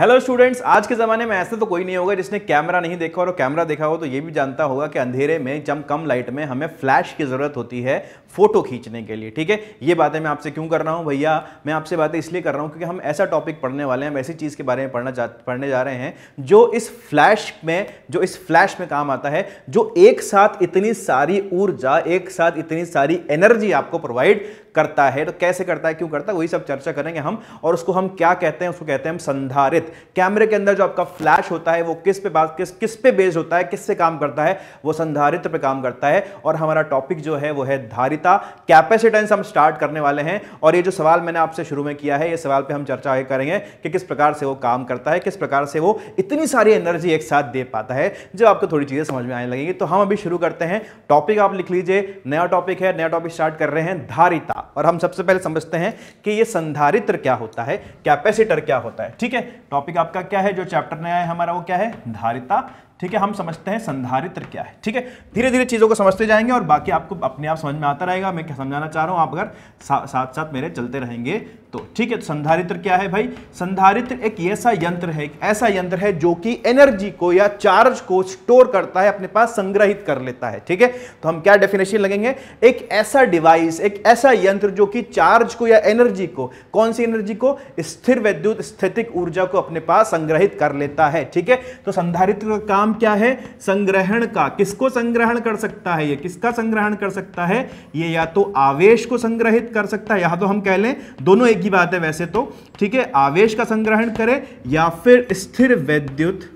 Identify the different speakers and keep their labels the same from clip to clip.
Speaker 1: Hello students आज के ज़माने में ऐसे तो कोई नहीं होगा जिसने कैमरा नहीं देखा और कैमरा देखा हो तो ये भी जानता होगा कि अंधेरे में जम कम लाइट में हमें फ्लैश की ज़रूरत होती है फोटो खींचने के लिए ठीक है ये बातें मैं आपसे क्यों कर रहा हूँ भैया मैं आपसे बातें इसलिए कर रहा हूँ क्योंकि हम ऐसा टॉपिक पढ़ने वाले हैं हम ऐसी चीज़ के बारे में पढ़ना जा पढ़ने जा रहे हैं जो इस फ्लैश में जो इस फ्लैश में काम आता है जो एक साथ इतनी सारी ऊर्जा एक साथ इतनी सारी एनर्जी आपको प्रोवाइड करता है तो कैसे करता है क्यों करता है वही सब चर्चा करेंगे हम और उसको हम क्या कहते हैं उसको कहते हैं हम संधारित कैमरे के अंदर जो आपका फ्लैश होता है वो किस पे बात किस किस पे बेस्ड होता है किस काम करता है वो संधारित्र पे काम करता है और हमारा टॉपिक जो है वो है धारिता कैपेसिटेंस हम स्टार्ट करने वाले हैं और ये जो सवाल मैंने आपसे शुरू में किया है ये सवाल पर हम चर्चा आगे करेंगे कि किस प्रकार से वो काम करता है किस प्रकार से वो इतनी सारी एनर्जी एक साथ दे पाता है जब आपको थोड़ी चीज़ें समझ में आने लगेंगी तो हम अभी शुरू करते हैं टॉपिक आप लिख लीजिए नया टॉपिक है नया टॉपिक स्टार्ट कर रहे हैं धारिता और हम सबसे पहले समझते हैं कि ये संधारित्र क्या होता है कैपेसिटर क्या होता है ठीक है टॉपिक आपका क्या है जो चैप्टर नया है हमारा वो क्या है धारिता ठीक है हम समझते हैं संधारित्र क्या है ठीक है धीरे धीरे चीज़ों को समझते जाएंगे और बाकी आपको अपने आप समझ में आता रहेगा मैं क्या समझाना चाह रहा हूँ आप अगर सा, साथ साथ मेरे चलते रहेंगे तो ठीक है तो संधारित्र क्या है भाई संधारित्र एक ऐसा यंत्र है एक ऐसा यंत्र है जो कि एनर्जी को या चार्ज को स्टोर करता है अपने पास संग्रहित कर लेता है ठीक है तो हम क्या डेफिनेशन लगेंगे एक ऐसा डिवाइस एक ऐसा यंत्र जो कि चार्ज को या एनर्जी को कौन सी एनर्जी को स्थिर वैद्युत स्थितिक ऊर्जा को अपने पास संग्रहित कर लेता है ठीक है तो संधारित्र का काम काम क्या है संग्रहण का किसको संग्रहण कर सकता है ये किसका संग्रहण कर सकता है ये या तो आवेश को संग्रहित कर सकता है या तो हम कह लें दोनों एक ही बात है वैसे तो ठीक है आवेश का संग्रहण करे या फिर स्थिर वैद्युत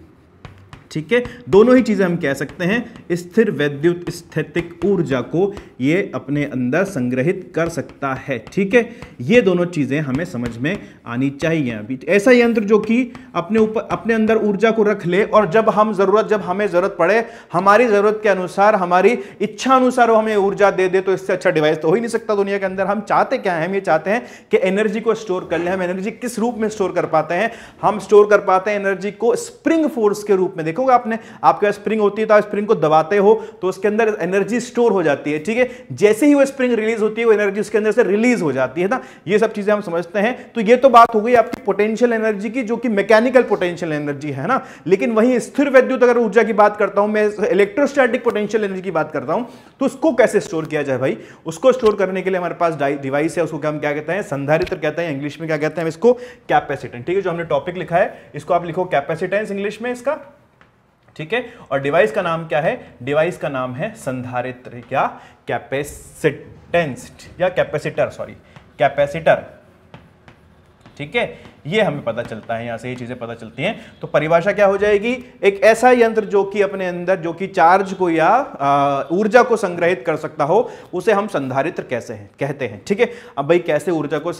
Speaker 1: ठीक है दोनों ही चीज़ें हम कह सकते हैं स्थिर वैद्युत स्थितिक ऊर्जा को ये अपने अंदर संग्रहित कर सकता है ठीक है ये दोनों चीज़ें हमें समझ में आनी चाहिए अभी ऐसा यंत्र जो कि अपने ऊपर अपने अंदर ऊर्जा को रख ले और जब हम ज़रूरत जब हमें ज़रूरत पड़े हमारी ज़रूरत के अनुसार हमारी इच्छा अनुसार वो हमें ऊर्जा दे दे तो इससे अच्छा डिवाइस तो हो ही नहीं सकता दुनिया के अंदर हम चाहते क्या है हम ये चाहते हैं कि एनर्जी को स्टोर कर ले हम एनर्जी किस रूप में स्टोर कर पाते हैं हम स्टोर कर पाते हैं एनर्जी को स्प्रिंग फोर्स के रूप में देखो देखा होगा आपने आपके पास स्प्रिंग होती है तो आप स्प्रिंग को दबाते हो तो उसके अंदर एनर्जी स्टोर हो जाती है ठीक है जैसे ही वो स्प्रिंग रिलीज होती है वो एनर्जी उसके अंदर से रिलीज हो जाती है ना ये सब चीजें हम समझते हैं तो ये तो बात हो गई आपकी पोटेंशियल एनर्जी की जो कि मैकेनिकल पोटेंशियल एनर्जी है ना लेकिन वहीं स्थिर वैद्युत अगर ऊर्जा की बात करता हूं मैं इलेक्ट्रोस्टैटिक पोटेंशियल एनर्जी की बात करता हूं तो उसको कैसे स्टोर किया जाए भाई उसको स्टोर करने के लिए हमारे पास डिवाइस है उसको हम क्या कहते हैं संधारित्र कहते हैं इंग्लिश में क्या कहते हैं इसको कैपेसिटेंस ठीक है जो हमने टॉपिक लिखा है इसको आप लिखो कैपेसिटेंस इंग्लिश में इसका ठीक है और डिवाइस का नाम क्या है डिवाइस का नाम है संधारित्र या कैपेसिटेंस या कैपेसिटर सॉरी कैपेसिटर ठीक है ये हमें पता चलता है यहाँ से ये चीज़ें पता चलती हैं तो परिभाषा क्या हो जाएगी एक ऐसा यंत्र जो कि अपने अंदर जो कि चार्ज को या ऊर्जा को संग्रहित कर सकता हो उसे हम संधारित्र कैसे हैं कहते हैं ठीक है अब भाई कैसे ऊर्जा को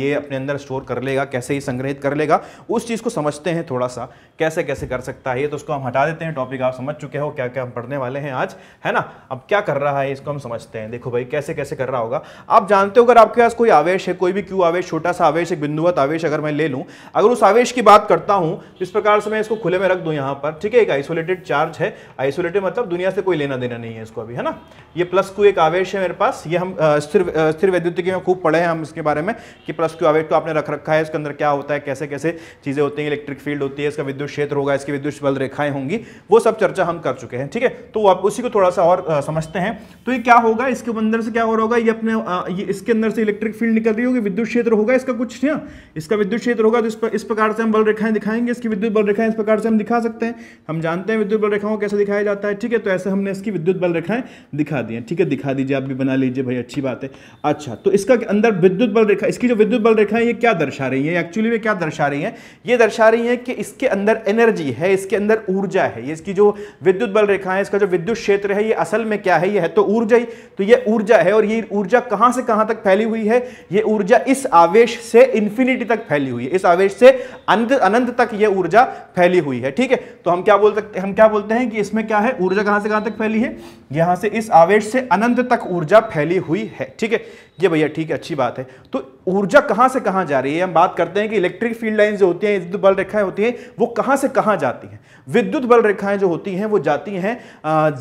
Speaker 1: ये अपने अंदर स्टोर कर लेगा कैसे ये संग्रहित कर लेगा उस चीज़ को समझते हैं थोड़ा सा कैसे कैसे कर सकता है ये तो उसको हम हटा देते हैं टॉपिक आप समझ चुके हो क्या क्या हम पढ़ने वाले हैं आज है ना अब क्या कर रहा है इसको हम समझते हैं देखो भाई कैसे कैसे कर रहा होगा आप जानते हो अगर आपके पास कोई आवेश है कोई भी क्यू आवेश छोटा सा आवेश एक बिंदुवत आवेश अगर मैं ले लूँ अगर उस आवेश की बात करता हूँ इस प्रकार से मैं इसको खुले में रख दूँ यहाँ पर ठीक है एक आइसोलेटेड चार्ज है आइसोलेटेड मतलब दुनिया से कोई लेना देना नहीं है इसको अभी है ना ये प्लस क्यू एक आवेश है मेरे पास ये हम स्थिर स्थिर वैद्युत के खूब पढ़े हैं हम इसके बारे में कि प्लस क्यू आवेश तो आपने रख रखा है इसके अंदर क्या होता है कैसे कैसे चीज़ें होती हैं इलेक्ट्रिक फील्ड होती है इसका विद्युत क्षेत्र होगा इसकी विद्युत बल रेखाएँ होंगी वो सब चर्चा हम कर चुके हैं ठीक है तो आप उसी को थोड़ा सा और समझते हैं तो ये क्या होगा इसके अंदर से क्या हो रहा होगा ये अपने इसके अंदर से इलेक्ट्रिक फील्ड निकल रही होगी विद्युत क्षेत्र होगा इसका कुछ ना इसका विद्युत क्षेत्र होगा तो इस, पर, इस प्रकार से हम बल रेखाएं दिखाएंगे इसकी विद्युत बल रेखाएं इस प्रकार से हम दिखा सकते हैं हम जानते हैं विद्युत बल रेखाओं को कैसे दिखाया जाता है ठीक है तो ऐसे हमने इसकी विद्युत बल रेखाएं दिखा दी हैं ठीक है दिखा दीजिए आप भी बना लीजिए भाई अच्छी बात है अच्छा तो इसका अंदर विद्युत बल रेखा इसकी जो विद्युत बल रेखा है ये क्या दर्शा रही है एक्चुअली में क्या दर्शा रही है ये दर्शा रही है कि इसके अंदर एनर्जी है इसके अंदर ऊर्जा है इसकी जो विद्युत बल रेखा है इसका जो विद्युत क्षेत्र है ये असल में क्या है यह है तो ऊर्जा ही तो ये ऊर्जा है और ये ऊर्जा कहां से कहां तक फैली हुई है ये ऊर्जा इस आवेश से इंफिनिटी तक फैली हुई हुई है इस आवेश से अनंत अनंत तक यह ऊर्जा फैली हुई है ठीक है तो हम क्या बोल सकते हम क्या बोलते हैं कि इसमें क्या है ऊर्जा कहां से कहां तक फैली है यहां से इस आवेश से अनंत तक ऊर्जा फैली हुई है ठीक है ये भैया ठीक है अच्छी बात है तो ऊर्जा कहां से कहां जा रही है हम बात करते हैं कि इलेक्ट्रिक फील्ड लाइन जो होती है विद्युत बल रेखाएं होती हैं वो कहां से कहां जाती हैं विद्युत बल रेखाएं जो होती हैं वो जाती हैं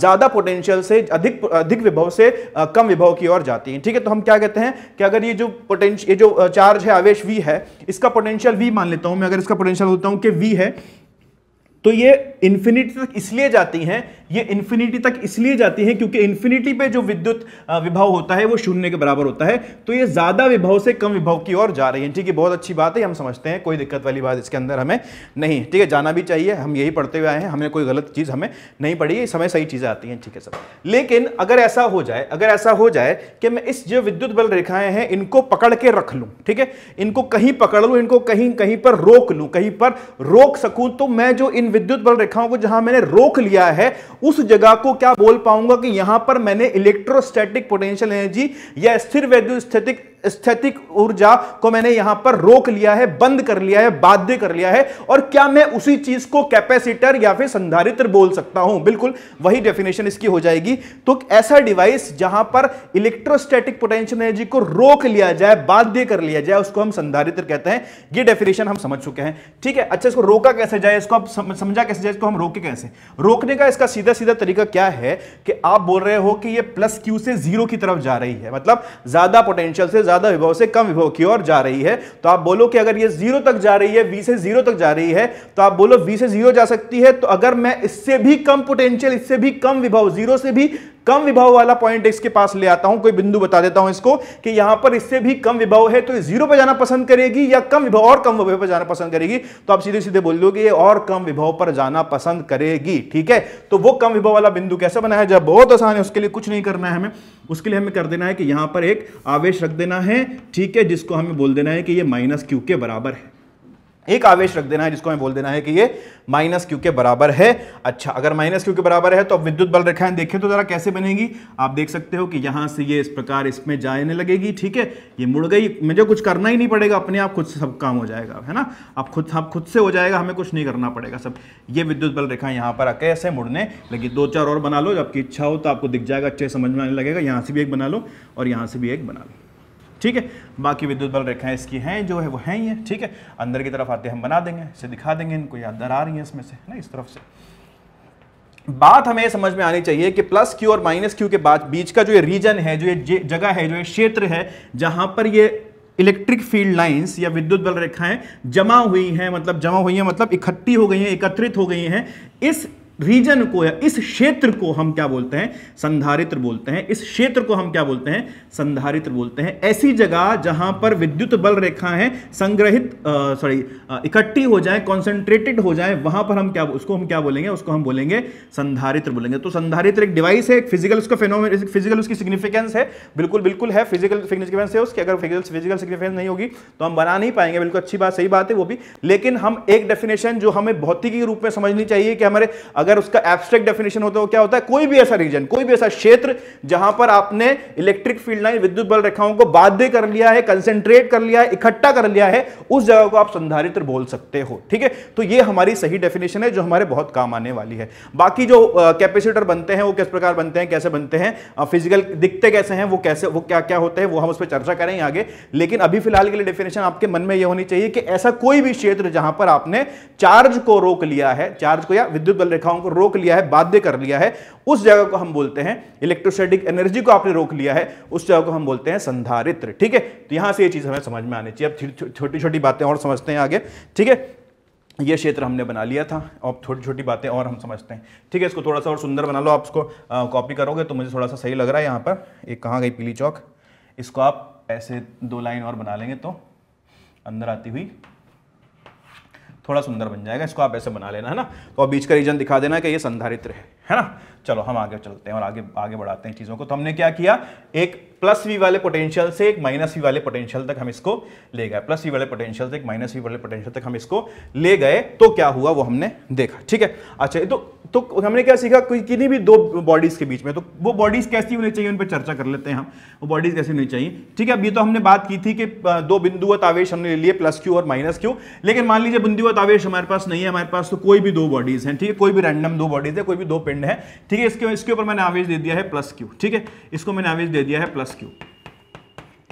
Speaker 1: ज़्यादा पोटेंशियल से अधिक अधिक विभव से कम विभव की ओर जाती हैं ठीक है तो हम क्या कहते हैं कि अगर ये जो पोटेंशियल ये जो चार्ज है आवेश वी है इसका पोटेंशियल पोटेंशियल वी मान लेता हूं मैं अगर इसका पोटेंशियल होता हूं कि वी है तो ये इन्फिनिटी तक इसलिए जाती हैं ये इन्फिनिटी तक इसलिए जाती हैं क्योंकि इन्फिनिटी पे जो विद्युत विभाव होता है वो शून्य के बराबर होता है तो ये ज़्यादा विभव से कम विभव की ओर जा रही है ठीक है बहुत अच्छी बात है हम समझते हैं कोई दिक्कत वाली बात इसके अंदर हमें नहीं ठीक है जाना भी चाहिए हम यही पढ़ते हुए आए हैं हमें कोई गलत चीज़ हमें नहीं पड़ी है समय सही चीज़ें आती हैं ठीक है सर लेकिन अगर ऐसा हो जाए अगर ऐसा हो जाए कि मैं इस जो विद्युत बल रेखाएं हैं इनको पकड़ के रख लूँ ठीक है इनको कहीं पकड़ लूँ इनको कहीं कहीं पर रोक लूँ कहीं पर रोक सकूँ तो मैं जो इन विद्युत बल रेखाओं को जहां मैंने रोक लिया है उस जगह को क्या बोल पाऊंगा कि यहां पर मैंने इलेक्ट्रोस्टैटिक पोटेंशियल एनर्जी या स्थिर वैद्युत स्थितिक स्थितिक ऊर्जा को मैंने यहां पर रोक लिया है बंद कर लिया है बाध्य कर लिया है और क्या मैं उसी चीज को कैपेसिटर या फिर संधारित्र बोल सकता हूं बिल्कुल वही डेफिनेशन इसकी हो जाएगी तो ऐसा डिवाइस जहां पर इलेक्ट्रोस्टैटिक पोटेंशियल एनर्जी को रोक लिया जाए बाध्य कर लिया जाए उसको हम संधारित्र कहते हैं ये डेफिनेशन हम समझ चुके हैं ठीक है अच्छा इसको रोका कैसे जाए इसको आप समझा कैसे जाए इसको हम रोके कैसे रोकने का इसका सीधा सीधा तरीका क्या है कि आप बोल रहे हो कि यह प्लस क्यू से जीरो की तरफ जा रही है मतलब ज्यादा पोटेंशियल से ज्यादा विभव से कम विभव की ओर जा रही है तो आप बोलो कि अगर ये जीरो तक जा रही है वी से जीरो तक जा रही है तो आप बोलो वी से जीरो जा सकती है तो अगर मैं इससे भी कम पोटेंशियल इससे भी कम विभव जीरो से भी कम विभव वाला पॉइंट इसके पास ले आता हूं कोई बिंदु बता देता हूं इसको कि यहां पर इससे भी कम विभव है तो जीरो पर जाना पसंद करेगी या कम विभव और कम विभव पर जाना पसंद करेगी तो आप सीधे सीधे बोल दो कि ये और कम विभव पर जाना पसंद करेगी ठीक है तो वो कम विभव वाला बिंदु कैसे बनाया जाए बहुत आसान है उसके लिए कुछ नहीं करना है हमें उसके लिए हमें कर देना है कि यहां पर एक आवेश रख देना है ठीक है जिसको हमें बोल देना है कि ये माइनस क्यू के बराबर है एक आवेश रख देना है जिसको हमें बोल देना है कि ये माइनस क्यू के बराबर है अच्छा अगर माइनस क्यू के बराबर है तो अब विद्युत बल रेखाएं देखें तो जरा कैसे बनेगी आप देख सकते हो कि यहां से ये इस प्रकार इसमें जाने लगेगी ठीक है ये मुड़ गई मुझे कुछ करना ही नहीं पड़ेगा अपने आप खुद से सब काम हो जाएगा है ना आप खुद आप खुद से हो जाएगा हमें कुछ नहीं करना पड़ेगा सब ये विद्युत बल रेखाएं यहाँ पर आके ऐसे मुड़ने लगी दो चार और बना लो जब इच्छा हो तो आपको दिख जाएगा अच्छे समझ में आने लगेगा यहाँ से भी एक बना लो और यहाँ से भी एक बना लो ठीक है बाकी विद्युत बल रेखाएं इसकी हैं जो है वो हैं ही है ठीक है अंदर की तरफ आते हम बना देंगे इसे दिखा देंगे इनको या अंदर आ रही है इसमें से ना इस तरफ से बात हमें समझ में आनी चाहिए कि प्लस क्यू और माइनस क्यू के बाद बीच का जो ये रीजन है जो ये जगह है जो ये क्षेत्र है जहां पर ये इलेक्ट्रिक फील्ड लाइंस या विद्युत बल रेखाएं जमा हुई हैं मतलब जमा हुई हैं मतलब इकट्ठी हो गई हैं एकत्रित हो गई हैं इस रीजन को या इस क्षेत्र को हम क्या बोलते हैं संधारित्र बोलते हैं इस क्षेत्र को हम क्या बोलते हैं संधारित्र बोलते हैं ऐसी जगह जहां पर विद्युत बल रेखाएं संग्रहित सॉरी इकट्ठी हो जाए कॉन्सेंट्रेटेड हो जाए वहां पर हम क्या उसको हम क्या बोलेंगे उसको हम बोलेंगे संधारित्र बोलेंगे तो संधारित्र एक डिवाइस है एक फिजिकल उसका फेनोमेन फिजिकल उसकी सिग्निफिकेंस है बिल्कुल बिल्कुल है फिजिकल सिग्निफिकेंस है उसकी अगर फिजिकल फिजिकल सिग्निफिकेंस नहीं होगी तो हम बना नहीं पाएंगे बिल्कुल अच्छी बात सही बात है वो भी लेकिन हम एक डेफिनेशन जो हमें भौतिकी के रूप में समझनी चाहिए कि हमारे अगर अगर उसका एब्स्ट्रैक्ट डेफिनेशन होता है वो क्या होता है कोई भी ऐसा रीजन कोई भी ऐसा क्षेत्र जहां पर आपने इलेक्ट्रिक फील्ड लाइन विद्युत बल रेखाओं को बाध्य कर लिया है कंसेंट्रेट कर लिया है इकट्ठा कर लिया है उस जगह को आप संधारित्र बोल सकते हो ठीक है तो ये हमारी सही डेफिनेशन है जो हमारे बहुत काम आने वाली है बाकी जो कैपेसिटर बनते हैं वो किस प्रकार बनते हैं कैसे बनते हैं फिजिकल दिखते कैसे हैं वो कैसे वो क्या क्या होते हैं वो हम उस पर चर्चा करेंगे आगे लेकिन अभी फिलहाल के लिए डेफिनेशन आपके मन में ये होनी चाहिए कि ऐसा कोई भी क्षेत्र जहां पर आपने चार्ज को रोक लिया है चार्ज को या विद्युत बल रेखाओं इलेक्ट्रॉन को रोक लिया है बाध्य कर लिया है उस जगह को हम बोलते हैं इलेक्ट्रोस्टैटिक एनर्जी को आपने रोक लिया है उस जगह को हम बोलते हैं संधारित्र ठीक है तो यहां से ये चीज हमें समझ में आनी चाहिए अब छोटी छोटी बातें और समझते हैं आगे ठीक है ये क्षेत्र हमने बना लिया था अब छोटी छोटी बातें और हम समझते हैं ठीक है इसको थोड़ा सा और सुंदर बना लो आप इसको कॉपी करोगे तो मुझे थोड़ा सा सही लग रहा है यहाँ पर एक कहाँ गई पीली चौक इसको आप ऐसे दो लाइन और बना लेंगे तो अंदर आती हुई थोड़ा सुंदर बन जाएगा इसको आप ऐसे बना लेना है ना तो बीच का रीजन दिखा देना कि ये संधारित्र है है ना चलो हम आगे चलते हैं और आगे आगे बढ़ाते हैं चीज़ों को तो हमने क्या किया एक प्लस वी वाले पोटेंशियल से एक माइनस वी वाले पोटेंशियल तक हम इसको ले गए प्लस वी वाले पोटेंशियल से एक माइनस वी वाले पोटेंशियल तक हम इसको ले गए तो क्या हुआ वो हमने देखा ठीक है अच्छा तो तो हमने क्या सीखा कोई किन्हीं भी दो बॉडीज के बीच में तो वो बॉडीज कैसी होनी चाहिए उन पर चर्चा कर लेते हैं हम वो बॉडीज कैसी होनी चाहिए ठीक है अब ये तो हमने बात की थी कि दो बिंदुवत आवेश हमने ले लिए प्लस क्यू और माइनस क्यू लेकिन मान लीजिए बिंदुवत आवेश हमारे पास नहीं है हमारे पास तो कोई भी दो बॉडीज हैं ठीक है कोई भी रैंडम दो बॉडीज है कोई भी दो पिंड है ठीक है इसके इसके ऊपर मैंने आवेश दे दिया है प्लस क्यू ठीक है इसको मैंने आवेश दे दिया है प्लस क्यू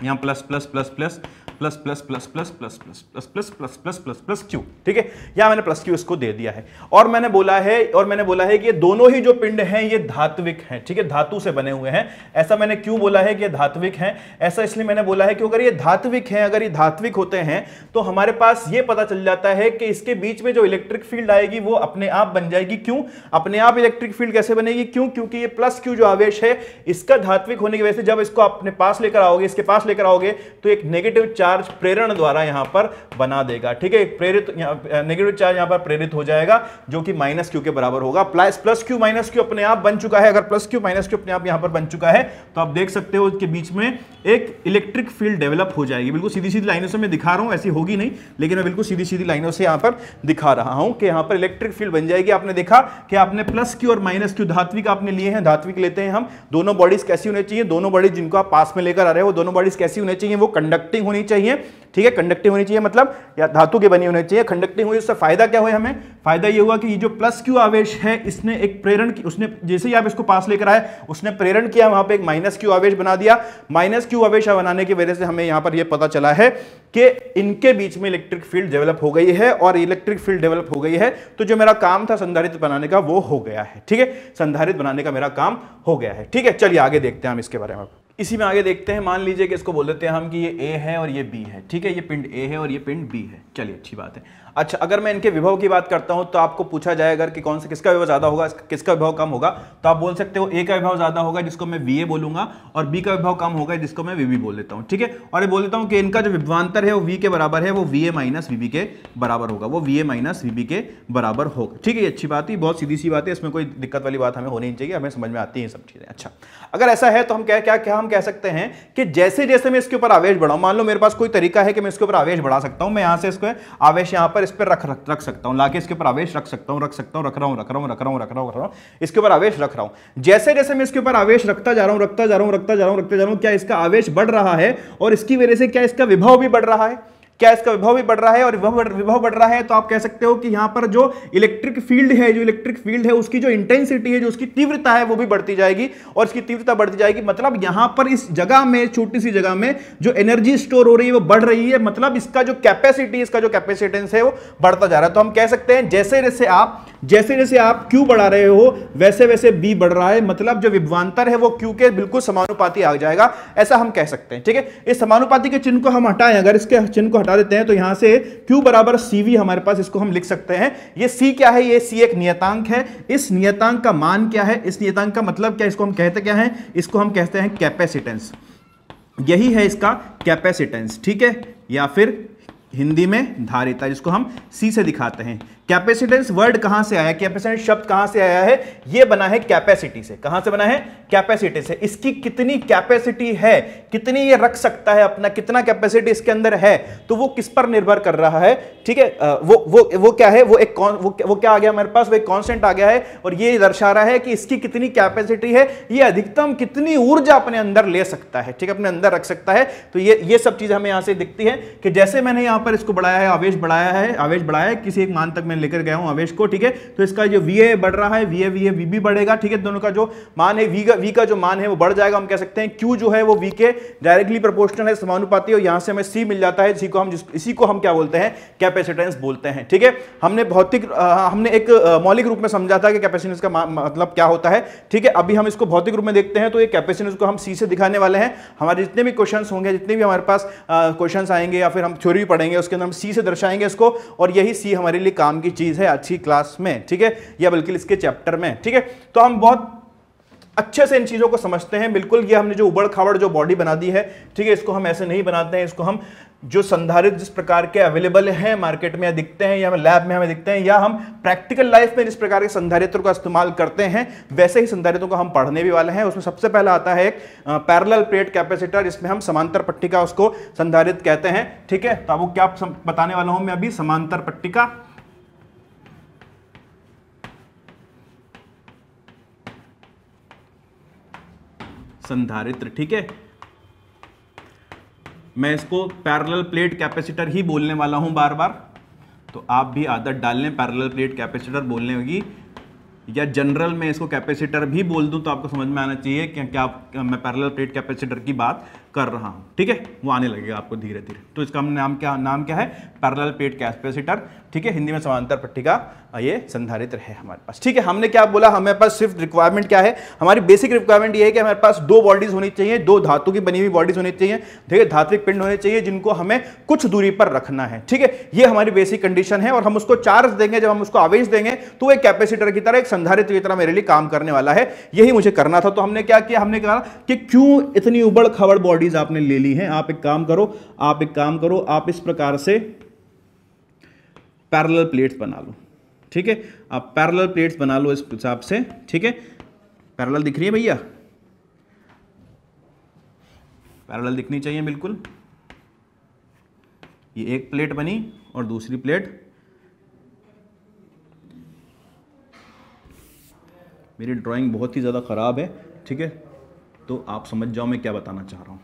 Speaker 1: यहाँ plus plus plus plus plus plus plus plus plus plus plus plus plus plus plus plus Q ठीक है या मैंने प्लस क्यू इसको दे दिया है और मैंने बोला है और मैंने बोला है कि ये दोनों ही जो पिंड हैं ये धात्विक हैं ठीक है धातु से बने हुए हैं ऐसा मैंने क्यों बोला है कि ये धात्विक हैं ऐसा इसलिए मैंने बोला है कि अगर ये धात्विक हैं अगर ये धात्विक होते हैं तो हमारे पास ये पता चल जाता है कि इसके बीच में जो इलेक्ट्रिक फील्ड आएगी वो अपने आप बन जाएगी क्यों अपने आप इलेक्ट्रिक फील्ड कैसे बनेगी क्यों क्योंकि ये प्लस क्यू जो आवेश है इसका धात्विक होने की वजह से जब इसको अपने पास लेकर आओगे इसके पास लेकर आओगे तो एक नेगेटिव चार्ज चार्ज प्रेरण द्वारा यहां पर बना देगा ठीक है प्रेरित नेगेटिव चार्ज यहां पर प्रेरित हो जाएगा जो कि माइनस क्यू के बराबर होगा plus plus Q minus Q अपने आप बन चुका है अगर प्लस क्यू माइनस क्यू अपने आप यहां पर बन चुका है तो आप देख सकते हो इसके बीच में एक इलेक्ट्रिक फील्ड डेवलप हो जाएगी बिल्कुल सीधी सीधी लाइनों से मैं दिखा रहा हूं ऐसी होगी नहीं लेकिन मैं बिल्कुल सीधी सीधी लाइनों से यहां पर दिखा रहा हूं कि यहां पर इलेक्ट्रिक फील्ड बन जाएगी आपने देखा कि आपने प्लस क्यू और माइनस क्यू धात्विक आपने लिए हैं धात्विक लेते हैं हम दोनों बॉडीज कैसी होनी चाहिए दोनों बॉडीज जिनको आप पास में लेकर आ रहे हो दोनों बॉडीज कैसी होनी चाहिए वो कंडक्टिंग होनी चाहिए चाहिए ठीक है कंडक्टिव होनी चाहिए मतलब या धातु के बनी होनी चाहिए कंडक्टिव हुई उससे फायदा क्या हुआ हमें फायदा ये हुआ कि ये जो प्लस क्यू आवेश है इसने एक प्रेरण की उसने जैसे ही आप इसको पास लेकर आए उसने प्रेरण किया वहां पे एक माइनस क्यू आवेश बना दिया माइनस क्यू आवेश बनाने की वजह से हमें यहां पर यह पता चला है कि इनके बीच में इलेक्ट्रिक फील्ड डेवलप हो गई है और इलेक्ट्रिक फील्ड डेवलप हो गई है तो जो मेरा काम था संधारित बनाने का वो हो गया है ठीक है संधारित बनाने का मेरा काम हो गया है ठीक है चलिए आगे देखते हैं हम इसके बारे में इसी में आगे देखते हैं मान लीजिए कि इसको बोल देते हैं हम कि ये ए है और ये बी है ठीक है ये पिंड ए है और ये पिंड बी है चलिए अच्छी बात है अच्छा अगर मैं इनके विभव की बात करता हूं तो आपको पूछा जाएगा कि कौन सा किसका विभव ज्यादा होगा किसका विभव कम होगा तो आप बोल सकते हो ए का विभव ज्यादा होगा जिसको मैं वी बोलूंगा और बी का विभव कम होगा जिसको मैं वीबी बोल देता हूँ ठीक है और ये बोल देता हूँ कि इनका जो विभवान्तर है वो वी के बराबर है वो वी ए माइनस वीबी के बराबर होगा वो वी ए माइनस वीबी के बराबर होगा ठीक है ये अच्छी बात है बहुत सीधी सी बात है इसमें कोई दिक्कत वाली बात हमें होनी चाहिए हमें समझ में आती है सब चीज़ें अच्छा अगर ऐसा है तो हम क्या क्या क्या हम कह सकते हैं कि जैसे जैसे मैं इसके ऊपर आवेश बढ़ाऊ मान लो मेरे पास कोई तरीका है कि मैं इसके ऊपर आवेश बढ़ा सकता हूं मैं यहां से इसको आवेश यहां पर इस पर रख रख रख सकता हूँ लाके इसके ऊपर आवेश रख सकता हूँ रख सकता हूँ रख रहा हूँ रख रहा हूँ रख रहा हूँ रख रहा हूँ रख रहा हूँ इसके ऊपर आवेश रख रहा हूँ जैसे जैसे मैं इसके ऊपर आवेश रखता जा रहा हूँ रखता जा रहा हूँ रखता जा रहा हूँ रखता जा रहा हूँ क्या इसका आवेश बढ़ रहा है और इसकी वजह से क्या इसका विभव भी बढ़ रहा है क्या इसका विभव भी बढ़ रहा है और विभव बढ़ रहा है तो आप कह सकते हो कि यहाँ पर जो इलेक्ट्रिक फील्ड है जो इलेक्ट्रिक फील्ड है उसकी जो इंटेंसिटी है जो उसकी तीव्रता है वो भी बढ़ती जाएगी और इसकी तीव्रता बढ़ती जाएगी मतलब यहाँ पर इस जगह में छोटी सी जगह में जो एनर्जी स्टोर हो रही है वो बढ़ रही है मतलब इसका जो कैपेसिटी इसका जो कैपेसिटेंस है वो बढ़ता जा रहा है तो हम कह सकते हैं जैसे जैसे आप जैसे जैसे आप क्यू बढ़ा रहे हो वैसे वैसे बी बढ़ रहा है मतलब जो विभवान्तर है वो क्यू के बिल्कुल समानुपाती आ जाएगा ऐसा हम कह सकते हैं ठीक है इस समानुपाती के चिन्ह को हम हटाएं अगर इसके चिन्ह को हटा देते हैं तो यहां से क्यू बराबर सी हमारे पास इसको हम लिख सकते हैं ये सी क्या है ये सी एक नियतांक है इस नियतांक का मान क्या है इस नियतांक का मतलब क्या इसको हम कहते क्या है इसको हम कहते हैं कैपेसिटेंस यही है इसका कैपेसिटेंस ठीक है या फिर हिंदी में धारिता जिसको हम सी से दिखाते हैं कैपेसिटेंस वर्ड कहां से आया कैपेसिटेंस शब्द कहां से आया है ये बना है कैपेसिटी से कहां से बना है कैपेसिटी से इसकी कितनी कैपेसिटी है कितनी ये रख सकता है अपना कितना कैपेसिटी इसके अंदर है तो वो किस पर निर्भर कर रहा है ठीक है वो वो वो क्या है वो एक वो, वो क्या आ गया हमारे पास वो एक कॉन्सेंट आ गया है और ये दर्शा रहा है कि इसकी कितनी कैपेसिटी है ये अधिकतम कितनी ऊर्जा अपने अंदर ले सकता है ठीक है अपने अंदर रख सकता है तो ये ये सब चीज हमें यहां से दिखती है कि जैसे मैंने यहां पर इसको बढ़ाया है आवेश बढ़ाया है आवेश बढ़ाया है किसी एक मान तक मैंने मैं लेकर गया हूं अवेश को ठीक है तो इसका जो वी बढ़ रहा है V A V A V भी बढ़ेगा ठीक है दोनों का जो मान है वी का वी का जो मान है वो बढ़ जाएगा हम कह सकते हैं क्यू जो है वो वी के डायरेक्टली प्रपोर्शनल है समानुपाती और यहां से हमें सी मिल जाता है इसी को हम इसी को हम क्या बोलते हैं कैपेसिटेंस बोलते हैं ठीक है हमने भौतिक हमने एक मौलिक रूप में समझा था कि कैपेसिटेंस का मतलब क्या होता है ठीक है अभी हम इसको भौतिक रूप में देखते हैं तो ये कैपेसिटेंस को हम सी से दिखाने वाले हैं हमारे जितने भी क्वेश्चन होंगे जितने भी हमारे पास क्वेश्चन आएंगे या फिर हम थ्योरी पढ़ेंगे उसके अंदर हम सी से दर्शाएंगे इसको और यही सी हमारे लिए काम की की चीज़ है अच्छी क्लास में ठीक है या बल्कि इसके चैप्टर में ठीक है तो हम बहुत अच्छे से इन चीज़ों को समझते हैं बिल्कुल ये हमने जो उबड़ खावड़ जो बॉडी बना दी है ठीक है इसको हम ऐसे नहीं बनाते हैं इसको हम जो संधारित जिस प्रकार के अवेलेबल हैं मार्केट में दिखते हैं या हमें लैब में हमें दिखते हैं या हम प्रैक्टिकल लाइफ में जिस प्रकार के संधारित्र का इस्तेमाल करते हैं वैसे ही संधारित्रों को हम पढ़ने भी वाले हैं उसमें सबसे पहला आता है एक पैरल प्लेट कैपेसिटर जिसमें हम समांतर पट्टिका उसको संधारित कहते हैं ठीक है तो अब क्या बताने वाला हूँ मैं अभी समांतर पट्टिका संधारित्र ठीक है मैं इसको पैरेलल प्लेट कैपेसिटर ही बोलने वाला हूं बार बार तो आप भी आदत डाल लें पैरेलल प्लेट कैपेसिटर बोलने होगी या जनरल में इसको कैपेसिटर भी बोल दूं तो आपको समझ में आना चाहिए क्या क्या मैं पैरेलल प्लेट कैपेसिटर की बात कर रहा हूं ठीक है वो आने लगेगा आपको धीरे धीरे तो इसका नाम क्या नाम क्या है पैरल पेट कैपेसिटर ठीक है हिंदी में समांतर पट्टी का ये संधारित्र है हमारे पास ठीक है हमने क्या बोला हमारे पास सिर्फ रिक्वायरमेंट क्या है हमारी बेसिक रिक्वायरमेंट ये है कि हमारे पास दो बॉडीज होनी चाहिए दो धातु की बनी हुई बॉडीज होनी चाहिए ठीक है धात्विक पिंड होने चाहिए जिनको हमें कुछ दूरी पर रखना है ठीक है ये हमारी बेसिक कंडीशन है और हम उसको चार्ज देंगे जब हम उसको आवेश देंगे तो एक कैपेसिटर की तरह एक संधारित्र की तरह मेरे लिए काम करने वाला है यही मुझे करना था तो हमने क्या किया हमने कहा कि क्यों इतनी उबड़ खबड़ बॉडी प्रॉपर्टीज आपने ले ली हैं आप एक काम करो आप एक काम करो आप इस प्रकार से पैरल प्लेट्स बना लो ठीक है आप पैरल प्लेट्स बना लो इस हिसाब से ठीक है पैरल दिख रही है भैया पैरल दिखनी चाहिए बिल्कुल ये एक प्लेट बनी और दूसरी प्लेट मेरी ड्राइंग बहुत ही ज़्यादा ख़राब है ठीक है तो आप समझ जाओ मैं क्या बताना चाह रहा हूँ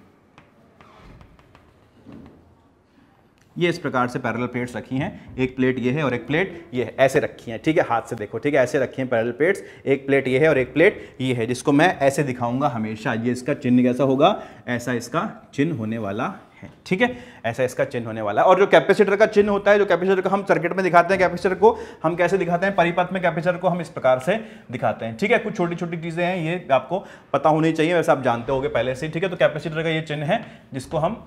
Speaker 1: ये इस प्रकार से पैरल प्लेट्स रखी हैं एक प्लेट ये है और एक प्लेट ये है ऐसे रखी हैं ठीक है हाथ से देखो ठीक है ऐसे रखी हैं पैरल प्लेट्स एक प्लेट ये है और एक प्लेट ये है जिसको मैं ऐसे दिखाऊंगा हमेशा ये इसका चिन्ह कैसा होगा ऐसा इसका चिन्ह होने वाला है ठीक है ऐसा इसका चिन्ह होने वाला है और जो कैपेसिटर का चिन्ह होता है जो कैपेसिटर का हम सर्किट में दिखाते हैं कैपेसिटर को हम कैसे दिखाते हैं परिपथ में कैपेसिटर को हम इस प्रकार से दिखाते हैं ठीक है कुछ छोटी छोटी चीज़ें हैं ये आपको पता होनी चाहिए वैसे आप जानते हो पहले से ठीक है तो कैपेसिटर का ये चिन्ह है जिसको हम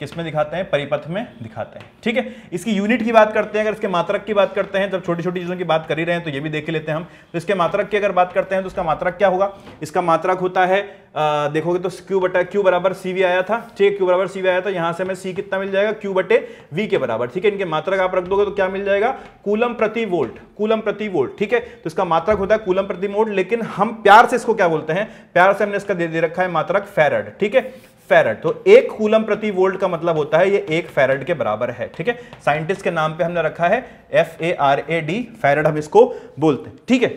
Speaker 1: किस में दिखाते हैं परिपथ में दिखाते हैं ठीक है इसकी यूनिट की बात करते हैं अगर इसके मात्रक की बात करते हैं जब तो छोटी छोटी चीज़ों की बात कर ही रहे हैं तो ये भी देख लेते हैं हम तो इसके मात्रक की अगर बात करते हैं तो इसका मात्रक क्या होगा इसका मात्रक होता है आ, देखोगे तो क्यू बटा क्यू बराबर सी वी आया था ठीक है क्यू बराबर सी वी आया था यहाँ से हमें सी कितना मिल जाएगा क्यू बटे वी के बराबर ठीक है इनके मात्रक आप रख दोगे तो क्या मिल जाएगा कूलम प्रति वोल्ट कूलम प्रति वोल्ट ठीक है तो इसका मात्रक होता है कूलम प्रति वोल्ट लेकिन हम प्यार से इसको क्या बोलते हैं प्यार से हमने इसका दे, दे रखा है मात्रक फेरड ठीक है फेरड तो एक कूलम प्रति वोल्ट का मतलब होता है ये एक फेरड के बराबर है ठीक है साइंटिस्ट के नाम पे हमने रखा है F A R A D farad हम इसको बोलते हैं ठीक है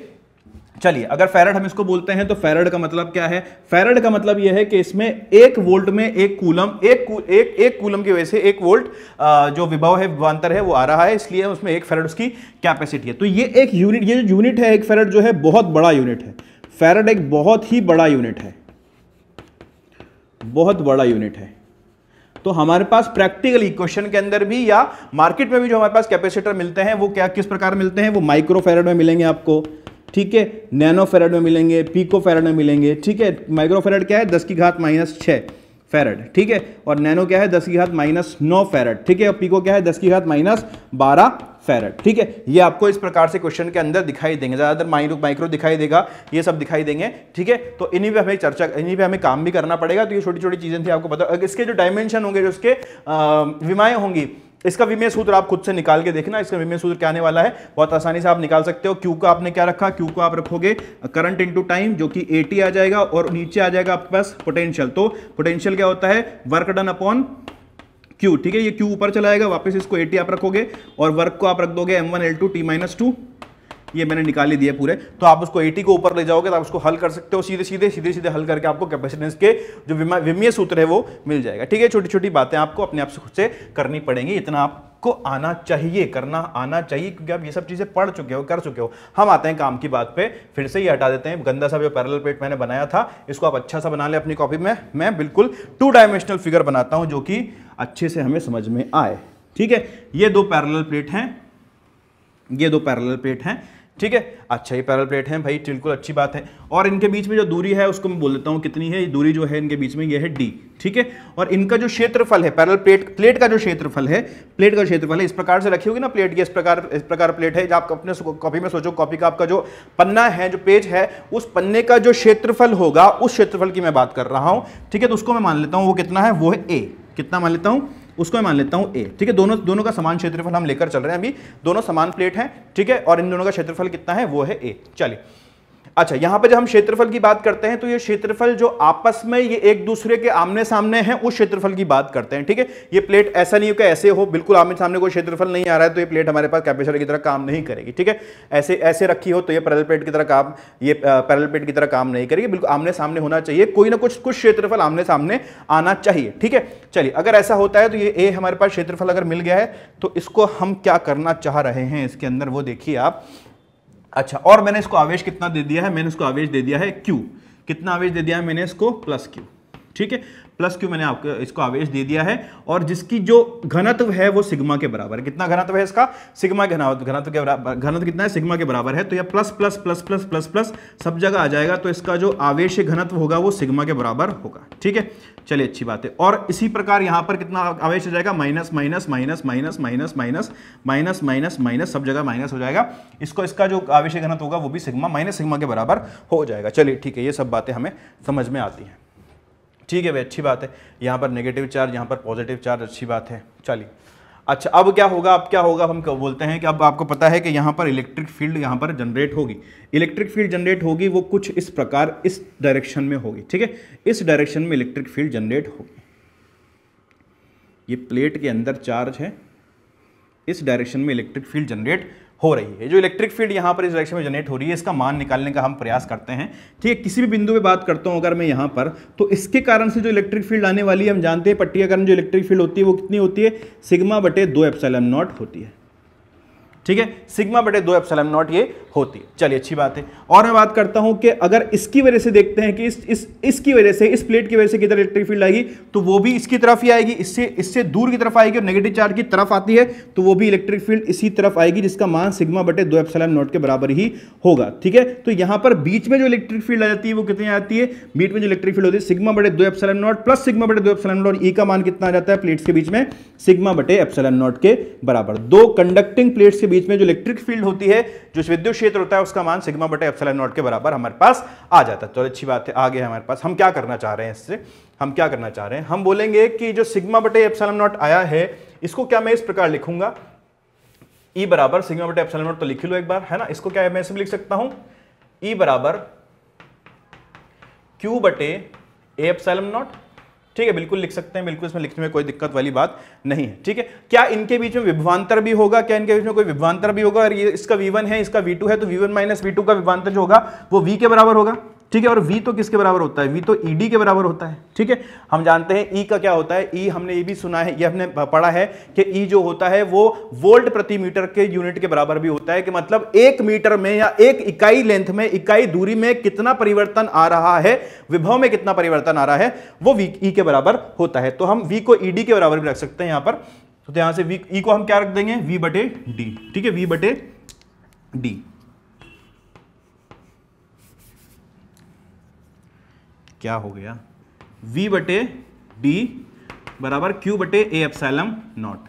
Speaker 1: चलिए अगर फेरड हम इसको बोलते हैं तो फेरड का मतलब क्या है फेरड का मतलब यह है कि इसमें एक वोल्ट में एक कूलम एक कू, एक एक कूलम की वजह से एक वोल्ट जो विभव है विभांतर है वो आ रहा है इसलिए उसमें एक फेरड उसकी कैपेसिटी है तो ये एक यूनिट ये जो यूनिट है एक फेरड जो है बहुत बड़ा यूनिट है फेरड एक बहुत ही बड़ा यूनिट है बहुत बड़ा यूनिट है तो हमारे पास प्रैक्टिकल इक्वेशन के अंदर भी या मार्केट में भी जो हमारे पास कैपेसिटर मिलते हैं वो क्या किस प्रकार मिलते हैं वो माइक्रो फेरेड में मिलेंगे आपको ठीक है नैनो फेरेड में मिलेंगे पीको फेरेड में मिलेंगे ठीक है माइक्रो फेरेड क्या है दस की घात माइनस छः फेरेड ठीक है और नैनो क्या है दस की घात माइनस नौ फेरेड ठीक है और पीको क्या है दस की घात माइनस बारह फेरेट ठीक है ये आपको इस प्रकार से क्वेश्चन के अंदर दिखाई देंगे ज़्यादातर माइक्रो माइक्रो दिखाई देगा ये सब दिखाई देंगे ठीक है तो इन्हीं पे हमें चर्चा इन्हीं पे हमें काम भी करना पड़ेगा तो ये छोटी छोटी चीज़ें थी आपको पता इसके जो डायमेंशन होंगे जो उसके विमाएँ होंगी इसका विमय सूत्र आप खुद से निकाल के देखना इसका विमय सूत्र क्या आने वाला है बहुत आसानी से आप निकाल सकते हो क्यू का आपने क्या रखा क्यू को आप रखोगे करंट इनटू टाइम जो कि एटी आ जाएगा और नीचे आ जाएगा आपके पास पोटेंशियल तो पोटेंशियल क्या होता है वर्क डन अपॉन क्यू ठीक है ये क्यू ऊपर चला जाएगा वापस इसको ए आप रखोगे और वर्क को आप रख दोगे M one L two T minus two ये मैंने निकाल ही दिए पूरे तो आप उसको ए को ऊपर ले जाओगे तो आप उसको हल कर सकते हो सीधे सीधे सीधे सीधे हल करके आपको कैपेसिटेंस के जो विमय सूत्र है वो मिल जाएगा ठीक है छोटी छोटी बातें आपको अपने आप से खुद से करनी पड़ेंगी इतना आप आपको आना चाहिए करना आना चाहिए क्योंकि आप ये सब चीज़ें पढ़ चुके हो कर चुके हो हम आते हैं काम की बात पे फिर से ये हटा देते हैं गंदा सा जो पैरल प्लेट मैंने बनाया था इसको आप अच्छा सा बना ले अपनी कॉपी में मैं बिल्कुल टू डायमेंशनल फिगर बनाता हूं जो कि अच्छे से हमें समझ में आए ठीक है ये दो पैरल प्लेट हैं ये दो पैरल प्लेट हैं ठीक है अच्छा ये पैरल प्लेट है भाई बिल्कुल अच्छी बात है और इनके बीच में जो दूरी है उसको मैं बोल देता हूँ कितनी है ये दूरी जो है इनके बीच में ये है डी ठीक है और इनका जो क्षेत्रफल है पैरल प्लेट प्लेट का जो क्षेत्रफल है प्लेट का क्षेत्रफल है इस प्रकार से रखी होगी ना प्लेट की इस प्रकार इस प्रकार प्लेट है आप अपने कॉपी में सोचो कॉपी का आपका जो पन्ना है जो पेज है उस पन्ने का जो क्षेत्रफल होगा उस क्षेत्रफल की मैं बात कर रहा हूँ ठीक है तो उसको मैं मान लेता हूँ वो कितना है वो है ए कितना मान लेता हूँ उसको मैं मान लेता हूँ ए ठीक है दोनों दोनों का समान क्षेत्रफल हम लेकर चल रहे हैं अभी दोनों समान प्लेट हैं ठीक है और इन दोनों का क्षेत्रफल कितना है वो है ए चलिए अच्छा यहां पर जब हम क्षेत्रफल की बात करते हैं तो ये क्षेत्रफल जो आपस में ये एक दूसरे के आमने सामने हैं उस क्षेत्रफल की बात करते हैं ठीक है ये प्लेट ऐसा नहीं हो कि ऐसे हो बिल्कुल आमने सामने कोई क्षेत्रफल नहीं आ रहा है तो ये प्लेट हमारे पास कैपेसिटर की तरह काम नहीं करेगी ठीक है ऐसे ऐसे रखी हो तो ये पैरल प्लेट की तरह काम ये पैरल प्लेट की तरह काम नहीं करेगी बिल्कुल आमने सामने होना चाहिए कोई ना कुछ कुछ क्षेत्रफल आमने सामने आना चाहिए ठीक है चलिए अगर ऐसा होता है तो ये ए हमारे पास क्षेत्रफल अगर मिल गया है तो इसको हम क्या करना चाह रहे हैं इसके अंदर वो देखिए आप अच्छा और मैंने इसको आवेश कितना दे दिया है मैंने इसको आवेश दे दिया है क्यू कितना आवेश दे दिया है मैंने इसको प्लस क्यू ठीक है प्लस क्यू मैंने आपको इसको आवेश दे दिया है और जिसकी जो घनत्व है वो सिग्मा के बराबर है कितना घनत्व है इसका सिग्मा घनत्व घनत्व के बराबर घनत्व कितना है सिग्मा के बराबर है तो यह plus plus plus plus plus plus सब जगह आ जाएगा तो इसका जो आवेश घनत्व होगा वो सिग्मा के बराबर होगा ठीक है चलिए अच्छी बात है और इसी प्रकार यहाँ पर कितना आवेश हो जाएगा minus minus minus minus minus minus minus minus minus सब जगह माइनस हो जाएगा इसको इसका जो आवेश घनत्व होगा वो भी सिग्मा माइनस सिग्मा के बराबर हो जाएगा चलिए ठीक है ये सब बातें हमें समझ में आती हैं ठीक है भाई अच्छी बात है यहाँ पर नेगेटिव चार्ज यहाँ पर पॉजिटिव चार्ज अच्छी बात है चलिए अच्छा अब क्या होगा अब क्या होगा हम बोलते हैं कि अब आपको पता है कि यहाँ पर इलेक्ट्रिक फील्ड यहाँ पर जनरेट होगी इलेक्ट्रिक फील्ड जनरेट होगी वो कुछ इस प्रकार इस डायरेक्शन में होगी ठीक है इस डायरेक्शन में इलेक्ट्रिक फील्ड जनरेट होगी ये प्लेट के अंदर चार्ज है इस डायरेक्शन में इलेक्ट्रिक फील्ड जनरेट हो रही है जो इलेक्ट्रिक फील्ड यहाँ पर इस डायरेक्शन में जनरेट हो रही है इसका मान निकालने का हम प्रयास करते हैं ठीक है किसी भी बिंदु पर बात करता हूँ अगर मैं यहाँ पर तो इसके कारण से जो इलेक्ट्रिक फील्ड आने वाली है हम जानते हैं पट्टी के कारण जो इलेक्ट्रिक फील्ड होती है वो कितनी होती है सिग्मा बटे दो एप्सलन नॉट होती है ठीक है सिग्मा बटे दो एप्सलम नॉट ये होती है चलिए अच्छी बात है और मैं बात करता हूं कि अगर इसकी वजह से देखते हैं कि इस इस इसकी वजह से इस प्लेट की वजह से किधर इलेक्ट्रिक फील्ड आएगी तो वो भी इसकी तरफ ही आएगी इससे इससे दूर की तरफ आएगी और नेगेटिव चार्ज की तरफ आती है तो वो भी इलेक्ट्रिक फील्ड इसी तरफ आएगी जिसका मान सिग्मा बटे दो एप्सलम नॉट के बराबर ही होगा ठीक है तो यहां पर बीच में जो इलेक्ट्रिक फील्ड आ जाती है वो कितनी आती है बीच में जो इलेक्ट्रिक फील्ड होती है सिग्मा बटे दो एप्सलम नॉट प्लस सिग्मा बटे दो एप्सलम नॉट ई e का मान कितना आ जाता है प्लेट्स के बीच में सिग्मा बटे एप्सलम नॉट के बराबर दो कंडक्टिंग प्लेट्स के बीच बीच में जो इलेक्ट्रिक फील्ड होती है जो विद्युत क्षेत्र होता है उसका मान सिग्मा बटे एप्सलन नॉट के बराबर हमारे पास आ जाता है तो अच्छी बात है आगे हमारे पास हम क्या करना चाह रहे हैं इससे हम क्या करना चाह रहे हैं हम बोलेंगे कि जो सिग्मा बटे एप्सलन नॉट आया है इसको क्या मैं इस प्रकार लिखूंगा ई e बराबर सिग्मा बटे एप्सलन नॉट तो लिख लो एक बार है ना इसको क्या मैं इसमें लिख सकता हूं ई e बराबर क्यू बटे ए नॉट ठीक है बिल्कुल लिख सकते हैं बिल्कुल इसमें लिखने में कोई दिक्कत वाली बात नहीं है ठीक है क्या इनके बीच में विभवान्तर भी होगा क्या इनके बीच में कोई विभवांतर भी होगा और ये इसका वी है इसका वी है तो वी वन माइनस का विभवांतर जो होगा वो वी के बराबर होगा ठीक है और वी तो किसके बराबर होता है वी तो ई e के बराबर होता है ठीक है हम जानते हैं ई e का क्या होता है ई e हमने ये भी सुना है ये हमने पढ़ा है कि ई e जो होता है वो वोल्ट प्रति मीटर के यूनिट के बराबर भी होता है कि मतलब एक मीटर में या एक इकाई लेंथ में इकाई दूरी में कितना परिवर्तन आ रहा है विभव में कितना परिवर्तन आ रहा है वो वी ई e के बराबर होता है तो हम वी को ई e के बराबर भी रख सकते हैं यहां पर तो यहां से वी ई को हम क्या रख देंगे वी बटे डी ठीक है वी बटे डी क्या हो गया v बटे डी बराबर q बटे ए एप्सैलम नॉट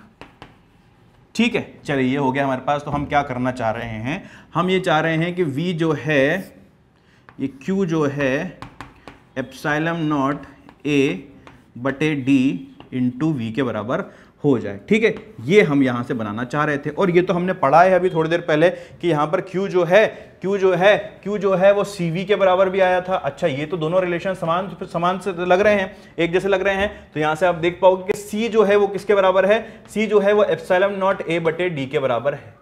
Speaker 1: ठीक है चलिए ये हो गया हमारे पास तो हम क्या करना चाह रहे हैं हम ये चाह रहे हैं कि v जो है ये q जो है एप्सैलम नॉट ए बटे डी इंटू वी के बराबर हो जाए ठीक है ये हम यहाँ से बनाना चाह रहे थे और ये तो हमने पढ़ा है अभी थोड़ी देर पहले कि यहाँ पर Q जो है Q जो है Q जो है वो CV के बराबर भी आया था अच्छा ये तो दोनों रिलेशन समान समान से लग रहे हैं एक जैसे लग रहे हैं तो यहाँ से आप देख पाओगे कि C जो है वो किसके बराबर है C जो है वो एप्साइलम नॉट ए बटे डी के बराबर है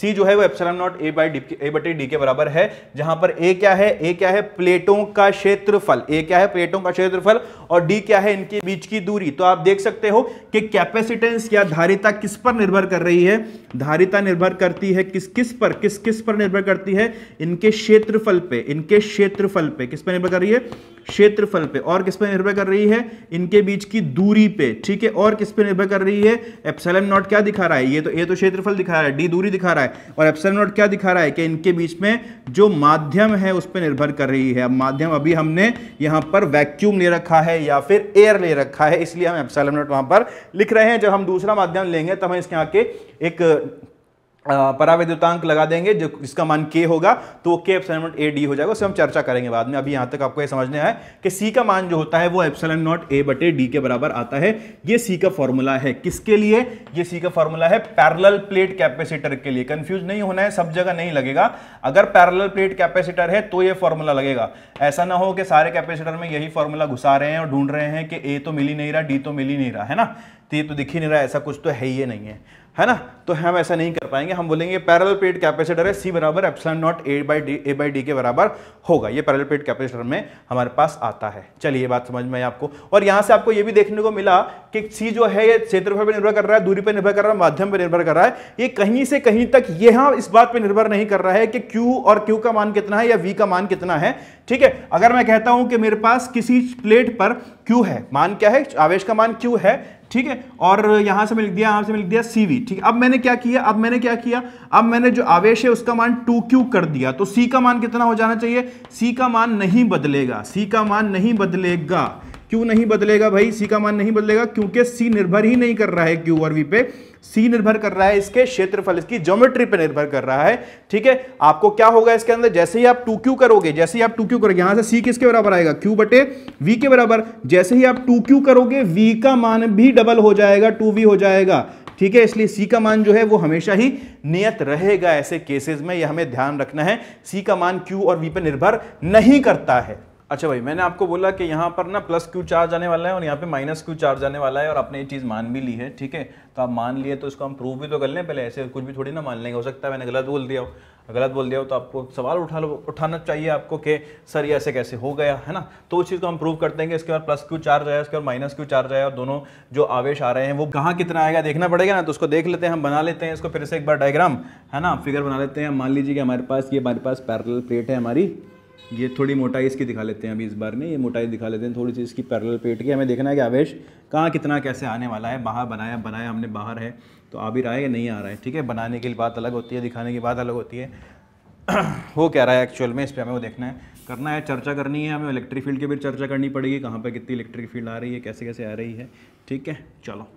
Speaker 1: सी जो है वो एप्सलम नॉट ए बाई ए बटे डी के बराबर है जहां पर ए क्या है ए क्या है प्लेटों का क्षेत्रफल ए क्या है प्लेटों का क्षेत्रफल और डी क्या है इनके बीच की दूरी तो आप देख सकते हो कि कैपेसिटेंस या धारिता किस पर निर्भर कर रही है धारिता निर्भर करती है किस किस पर किस किस पर निर्भर करती है इनके क्षेत्रफल पे इनके क्षेत्रफल पे किस पर निर्भर कर रही है क्षेत्रफल पे और किस पर निर्भर कर रही है इनके बीच की दूरी पे ठीक है और किस पर निर्भर कर रही है एप्सलम नॉट क्या दिखा रहा है ये तो ए तो क्षेत्रफल दिखा रहा है डी दूरी दिखा रहा है रहा है और एप्सल नॉट क्या दिखा रहा है कि इनके बीच में जो माध्यम है उस पर निर्भर कर रही है अब माध्यम अभी हमने यहाँ पर वैक्यूम ले रखा है या फिर एयर ले रखा है इसलिए हम एप्सल नॉट वहाँ पर लिख रहे हैं जब हम दूसरा माध्यम लेंगे तो हम इसके यहाँ के एक परावैद्युतांक लगा देंगे जो जिसका मान के होगा तो के एप्सलन नॉट ए डी हो जाएगा उससे हम चर्चा करेंगे बाद में अभी यहाँ तक आपको ये समझने है कि सी का मान जो होता है वो एप्सलन नॉट ए बटे डी के बराबर आता है ये सी का फॉर्मूला है किसके लिए ये सी का फॉर्मूला है पैरल प्लेट कैपेसिटर के लिए कंफ्यूज नहीं होना है सब जगह नहीं लगेगा अगर पैरल प्लेट कैपेसिटर है तो ये फॉर्मूला लगेगा ऐसा ना हो कि सारे कैपेसिटर में यही फॉर्मूला घुसा रहे हैं और ढूंढ रहे हैं कि ए तो मिल ही नहीं रहा डी तो मिल ही नहीं रहा है ना तो ये तो दिख ही नहीं रहा ऐसा कुछ तो है ही नहीं है है ना तो हम ऐसा नहीं कर पाएंगे हम बोलेंगे पैरल प्लेट कैपेसिटर है सी बराबर epsilon naught A by D A by D के बराबर होगा ये पैरल प्लेट कैपेसिटर में हमारे पास आता है चलिए बात समझ में आई आपको और यहाँ से आपको ये भी देखने को मिला कि सी जो है ये क्षेत्रफल पर निर्भर कर रहा है दूरी पर निर्भर कर रहा है माध्यम पर निर्भर कर रहा है ये कहीं से कहीं तक यहाँ इस बात पर निर्भर नहीं कर रहा है कि क्यू और क्यू का मान कितना है या वी का मान कितना है ठीक है अगर मैं कहता हूँ कि मेरे पास किसी प्लेट पर क्यू है मान क्या है आवेश का मान क्यू है ठीक है और यहां से मैं लिख दिया यहां से मैं लिख दिया CV ठीक है अब मैंने क्या किया अब मैंने क्या किया अब मैंने जो आवेश है उसका मान 2Q कर दिया तो C का मान कितना हो जाना चाहिए C का मान नहीं बदलेगा C का मान नहीं बदलेगा क्यों नहीं बदलेगा भाई सी का मान नहीं बदलेगा क्योंकि सी निर्भर ही नहीं कर रहा है क्यू और वी पे सी निर्भर कर रहा है इसके क्षेत्रफल इसकी ज्योमेट्री पे निर्भर कर रहा है ठीक है आपको क्या होगा इसके अंदर जैसे ही आप टू क्यू करोगे जैसे ही आप टू क्यू करोगे यहां से सी किसके बराबर आएगा क्यू बटे वी के बराबर जैसे ही आप टू क्यू करोगे वी का मान भी डबल हो जाएगा टू वी हो जाएगा ठीक है इसलिए सी का मान जो है वो हमेशा ही नियत रहेगा ऐसे केसेस में यह हमें ध्यान रखना है सी का मान क्यू और वी पर निर्भर नहीं करता है अच्छा भाई मैंने आपको बोला कि यहाँ पर ना प्लस क्यू चार्ज आने वाला है और यहाँ पे माइनस क्यू चार्ज आने वाला है और आपने ये चीज़ मान भी ली है ठीक है तो आप मान लिए तो इसको हम प्रूव भी तो कर लें पहले ऐसे कुछ भी थोड़ी ना मान लेंगे हो सकता है मैंने गलत बोल दिया हो गलत बोल दिया हो तो आपको सवाल उठा उठाना चाहिए आपको कि सर ये ऐसे कैसे हो गया है ना तो उस चीज़ को हम प्रूव कर देंगे इसके बाद प्लस क्यू चार्ज आया उसके बाद माइनस क्यू चार्ज आया और दोनों जो आवेश आ रहे हैं वो कहाँ कितना आएगा देखना पड़ेगा ना तो उसको देख लेते हैं हम बना लेते हैं इसको फिर से एक बार डायग्राम है ना फिगर बना लेते हैं मान लीजिए कि हमारे पास ये हमारे पास पैरल प्लेट है हमारी ये थोड़ी मोटाई इसकी दिखा लेते हैं अभी इस बार में ये मोटाई दिखा लेते हैं थोड़ी सी इसकी पैरल पेट की हमें देखना है कि आवेश कहाँ कितना कैसे आने वाला है बाहर बनाया बनाया हमने बाहर है तो आ भी रहा है या नहीं आ रहा है ठीक है बनाने की बात अलग होती है दिखाने की बात अलग होती है हो क्या रहा है एक्चुअल में इस पर हमें वो देखना है करना है चर्चा करनी है हमें इलेक्ट्रिक फील्ड की भी चर्चा करनी पड़ेगी कहाँ पर कितनी इलेक्ट्रिक फील्ड आ रही है कैसे कैसे आ रही है ठीक है चलो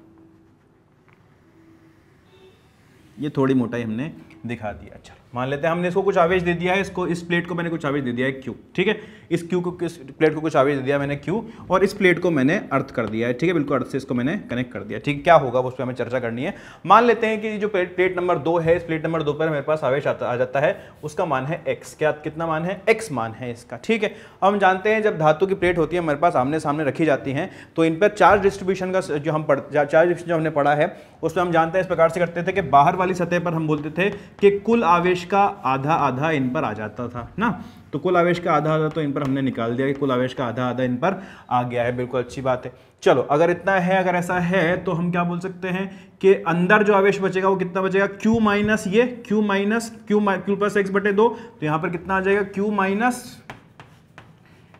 Speaker 1: ये थोड़ी मोटाई हमने दिखा दिया अच्छा। चलो मान लेते हैं हमने इसको कुछ आवेश दे दिया है इसको इस प्लेट को मैंने कुछ आवेश दे दिया है क्यू ठीक है इस क्यू को किस प्लेट को कुछ आवेश दे दिया मैंने क्यू और इस प्लेट को मैंने अर्थ कर दिया है ठीक है बिल्कुल अर्थ से इसको मैंने कनेक्ट कर दिया ठीक क्या होगा उस पर हमें चर्चा करनी है मान लेते हैं कि जो प्लेट नंबर दो है इस प्लेट नंबर दो पर मेरे पास आवेश आता आ जाता है उसका मान है एक्स क्या कितना मान है एक्स मान है इसका ठीक है हम जानते हैं जब धातु की प्लेट होती है मेरे पास आमने सामने रखी जाती है तो इन पर चार्ज डिस्ट्रीब्यूशन का जो हम पढ़ चार्ज डिस्ट्रीब्यूशन जो हमने पढ़ा है उसमें हम जानते हैं इस प्रकार से करते थे कि बाहर वाली सतह पर हम बोलते थे कि कुल आवेश आवेश का आधा आधा इन पर आ जाता था ना तो कुल आवेश का आधा आधा तो इन पर हमने निकाल दिया कि कुल आवेश का आधा आधा इन पर आ गया है बिल्कुल अच्छी बात है चलो अगर इतना है अगर ऐसा है तो हम क्या बोल सकते हैं कि अंदर जो आवेश बचेगा वो कितना बचेगा Q माइनस ये Q minus Q Q plus x बटे दो तो यहां पर कितना आ जाएगा Q minus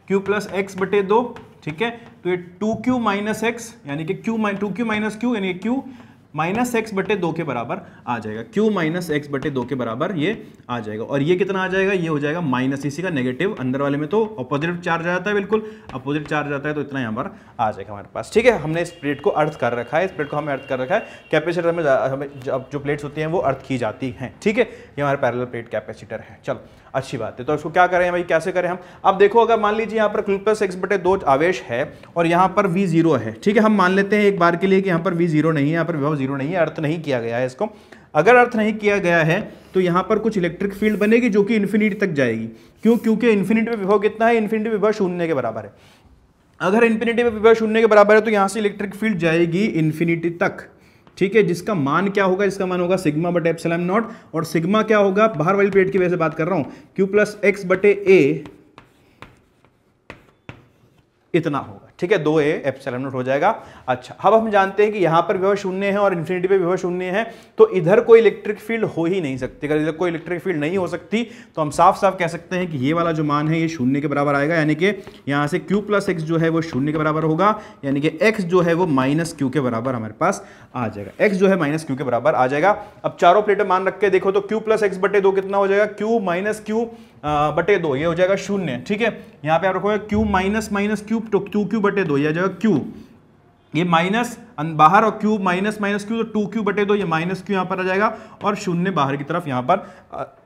Speaker 1: Q plus x बटे दो ठीक है तो ये टू क्यू माइनस एक्स यानी कि Q minus two Q minus Q यानी क्यू माइनस एक्स बटे दो के बराबर आ जाएगा क्यू माइनस एक्स बटे दो के बराबर ये आ जाएगा और ये कितना आ जाएगा ये हो जाएगा माइनस इसी का नेगेटिव अंदर वाले में तो अपोजिट चार्ज आता है बिल्कुल अपोजिट चार्ज आता है तो इतना यहाँ पर आ जाएगा हमारे पास ठीक है हमने इस प्लेट को अर्थ कर रखा है इस प्लेट को हमें अर्थ कर रखा है कैपेसिटर में हमें जो प्लेट्स होती हैं वो अर्थ की जाती हैं ठीक है ये हमारे पैरल प्लेट कैपेसिटर है चलो अच्छी बात है तो इसको क्या करें भाई कैसे करें हम अब देखो अगर मान लीजिए यहाँ पर क्यू प्लस एक्स बटे दो आवेश है और यहाँ पर वी जीरो है ठीक है हम मान लेते हैं एक बार के लिए कि यहाँ पर वी जीरो नहीं है यहाँ पर विभव जीरो नहीं है अर्थ नहीं किया गया है इसको अगर अर्थ नहीं किया गया है तो यहाँ पर कुछ इलेक्ट्रिक फील्ड बनेगी जो कि इन्फिनिटी तक जाएगी क्यों क्योंकि इन्फिनिटी में विभव कितना है इन्फिनिटी विभव शून्य के बराबर है अगर इन्फिनिटी में विभव शून्य के बराबर है तो यहाँ से इलेक्ट्रिक फील्ड जाएगी इन्फिनिटी तक ठीक है जिसका मान क्या होगा इसका मान होगा सिग्मा बटे एप्सलम नॉट और सिग्मा क्या होगा बाहर वाली प्लेट की वजह से बात कर रहा हूं क्यू प्लस एक्स बटे ए इतना होगा ठीक है दो ए एप्सिलॉन नोट हो जाएगा अच्छा अब हम जानते हैं कि यहाँ पर विवाह शून्य है और इन्फिनिटी पे विवाह शून्य है तो इधर कोई इलेक्ट्रिक फील्ड हो ही नहीं सकती अगर इधर कोई इलेक्ट्रिक फील्ड नहीं हो सकती तो हम साफ साफ कह सकते हैं कि ये वाला जो मान है ये शून्य के बराबर आएगा यानी कि यहाँ से क्यू प्लस एक्स जो है वो शून्य के बराबर होगा यानी कि एक्स जो है वो माइनस क्यू के बराबर हमारे पास आ जाएगा एक्स जो है माइनस क्यू के बराबर आ जाएगा अब चारों प्लेटें मान रख के देखो तो क्यू प्लस एक्स बटे दो कितना हो जाएगा क्यू माइनस क्यू बटे दो ये हो जाएगा शून्य ठीक है यहाँ पे आप रखोगे क्यू माइनस माइनस क्यूब तो क्यू क्यू बटे दो ये जाएगा क्यू ये माइनस बाहर और क्यूब माइनस माइनस क्यू तो टू क्यू बटे दो ये माइनस क्यू यहां पर आ जाएगा और शून्य बाहर की तरफ यहां पर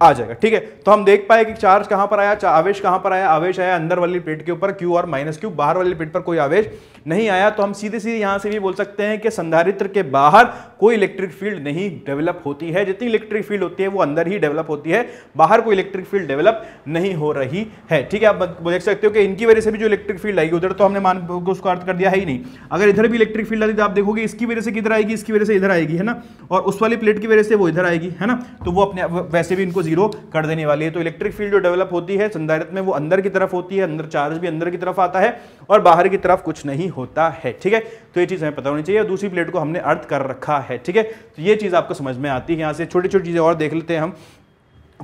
Speaker 1: आ जाएगा ठीक है तो हम देख पाए कि चार्ज कहां पर आया आवेश कहां पर आया आवेश आया अंदर वाली प्लेट के ऊपर क्यू और माइनस क्यू बाहर वाली प्लेट पर कोई आवेश नहीं आया तो हम सीधे सीधे यहां से भी बोल सकते हैं कि संधारित्र के बाहर कोई इलेक्ट्रिक फील्ड नहीं डेवलप होती है जितनी इलेक्ट्रिक फील्ड होती है वो अंदर ही डेवलप होती है बाहर कोई इलेक्ट्रिक फील्ड डेवलप नहीं हो रही है ठीक है आप देख सकते हो कि इनकी वजह से भी जो इलेक्ट्रिक फील्ड आएगी उधर तो हमने मान उसको अर्थ कर दिया है ही नहीं अगर इधर भी इलेक्ट्रिक फील्ड आती तो आप देखोगे इसकी वजह से किधर आएगी इसकी वजह से इधर आएगी है ना और उस वाली प्लेट की वजह से वो इधर आएगी है ना तो वो अपने वैसे भी इनको जीरो कर देने वाली है तो इलेक्ट्रिक फील्ड जो डेवलप होती है संधारित में वो अंदर की तरफ होती है अंदर चार्ज भी अंदर की तरफ आता है और बाहर की तरफ कुछ नहीं होता है ठीक है तो ये चीज़ हमें पता होनी चाहिए दूसरी प्लेट को हमने अर्थ कर रखा है ठीक है तो ये चीज़ आपको समझ में आती है यहाँ से छोटी छोटी चीज़ें और देख लेते हैं हम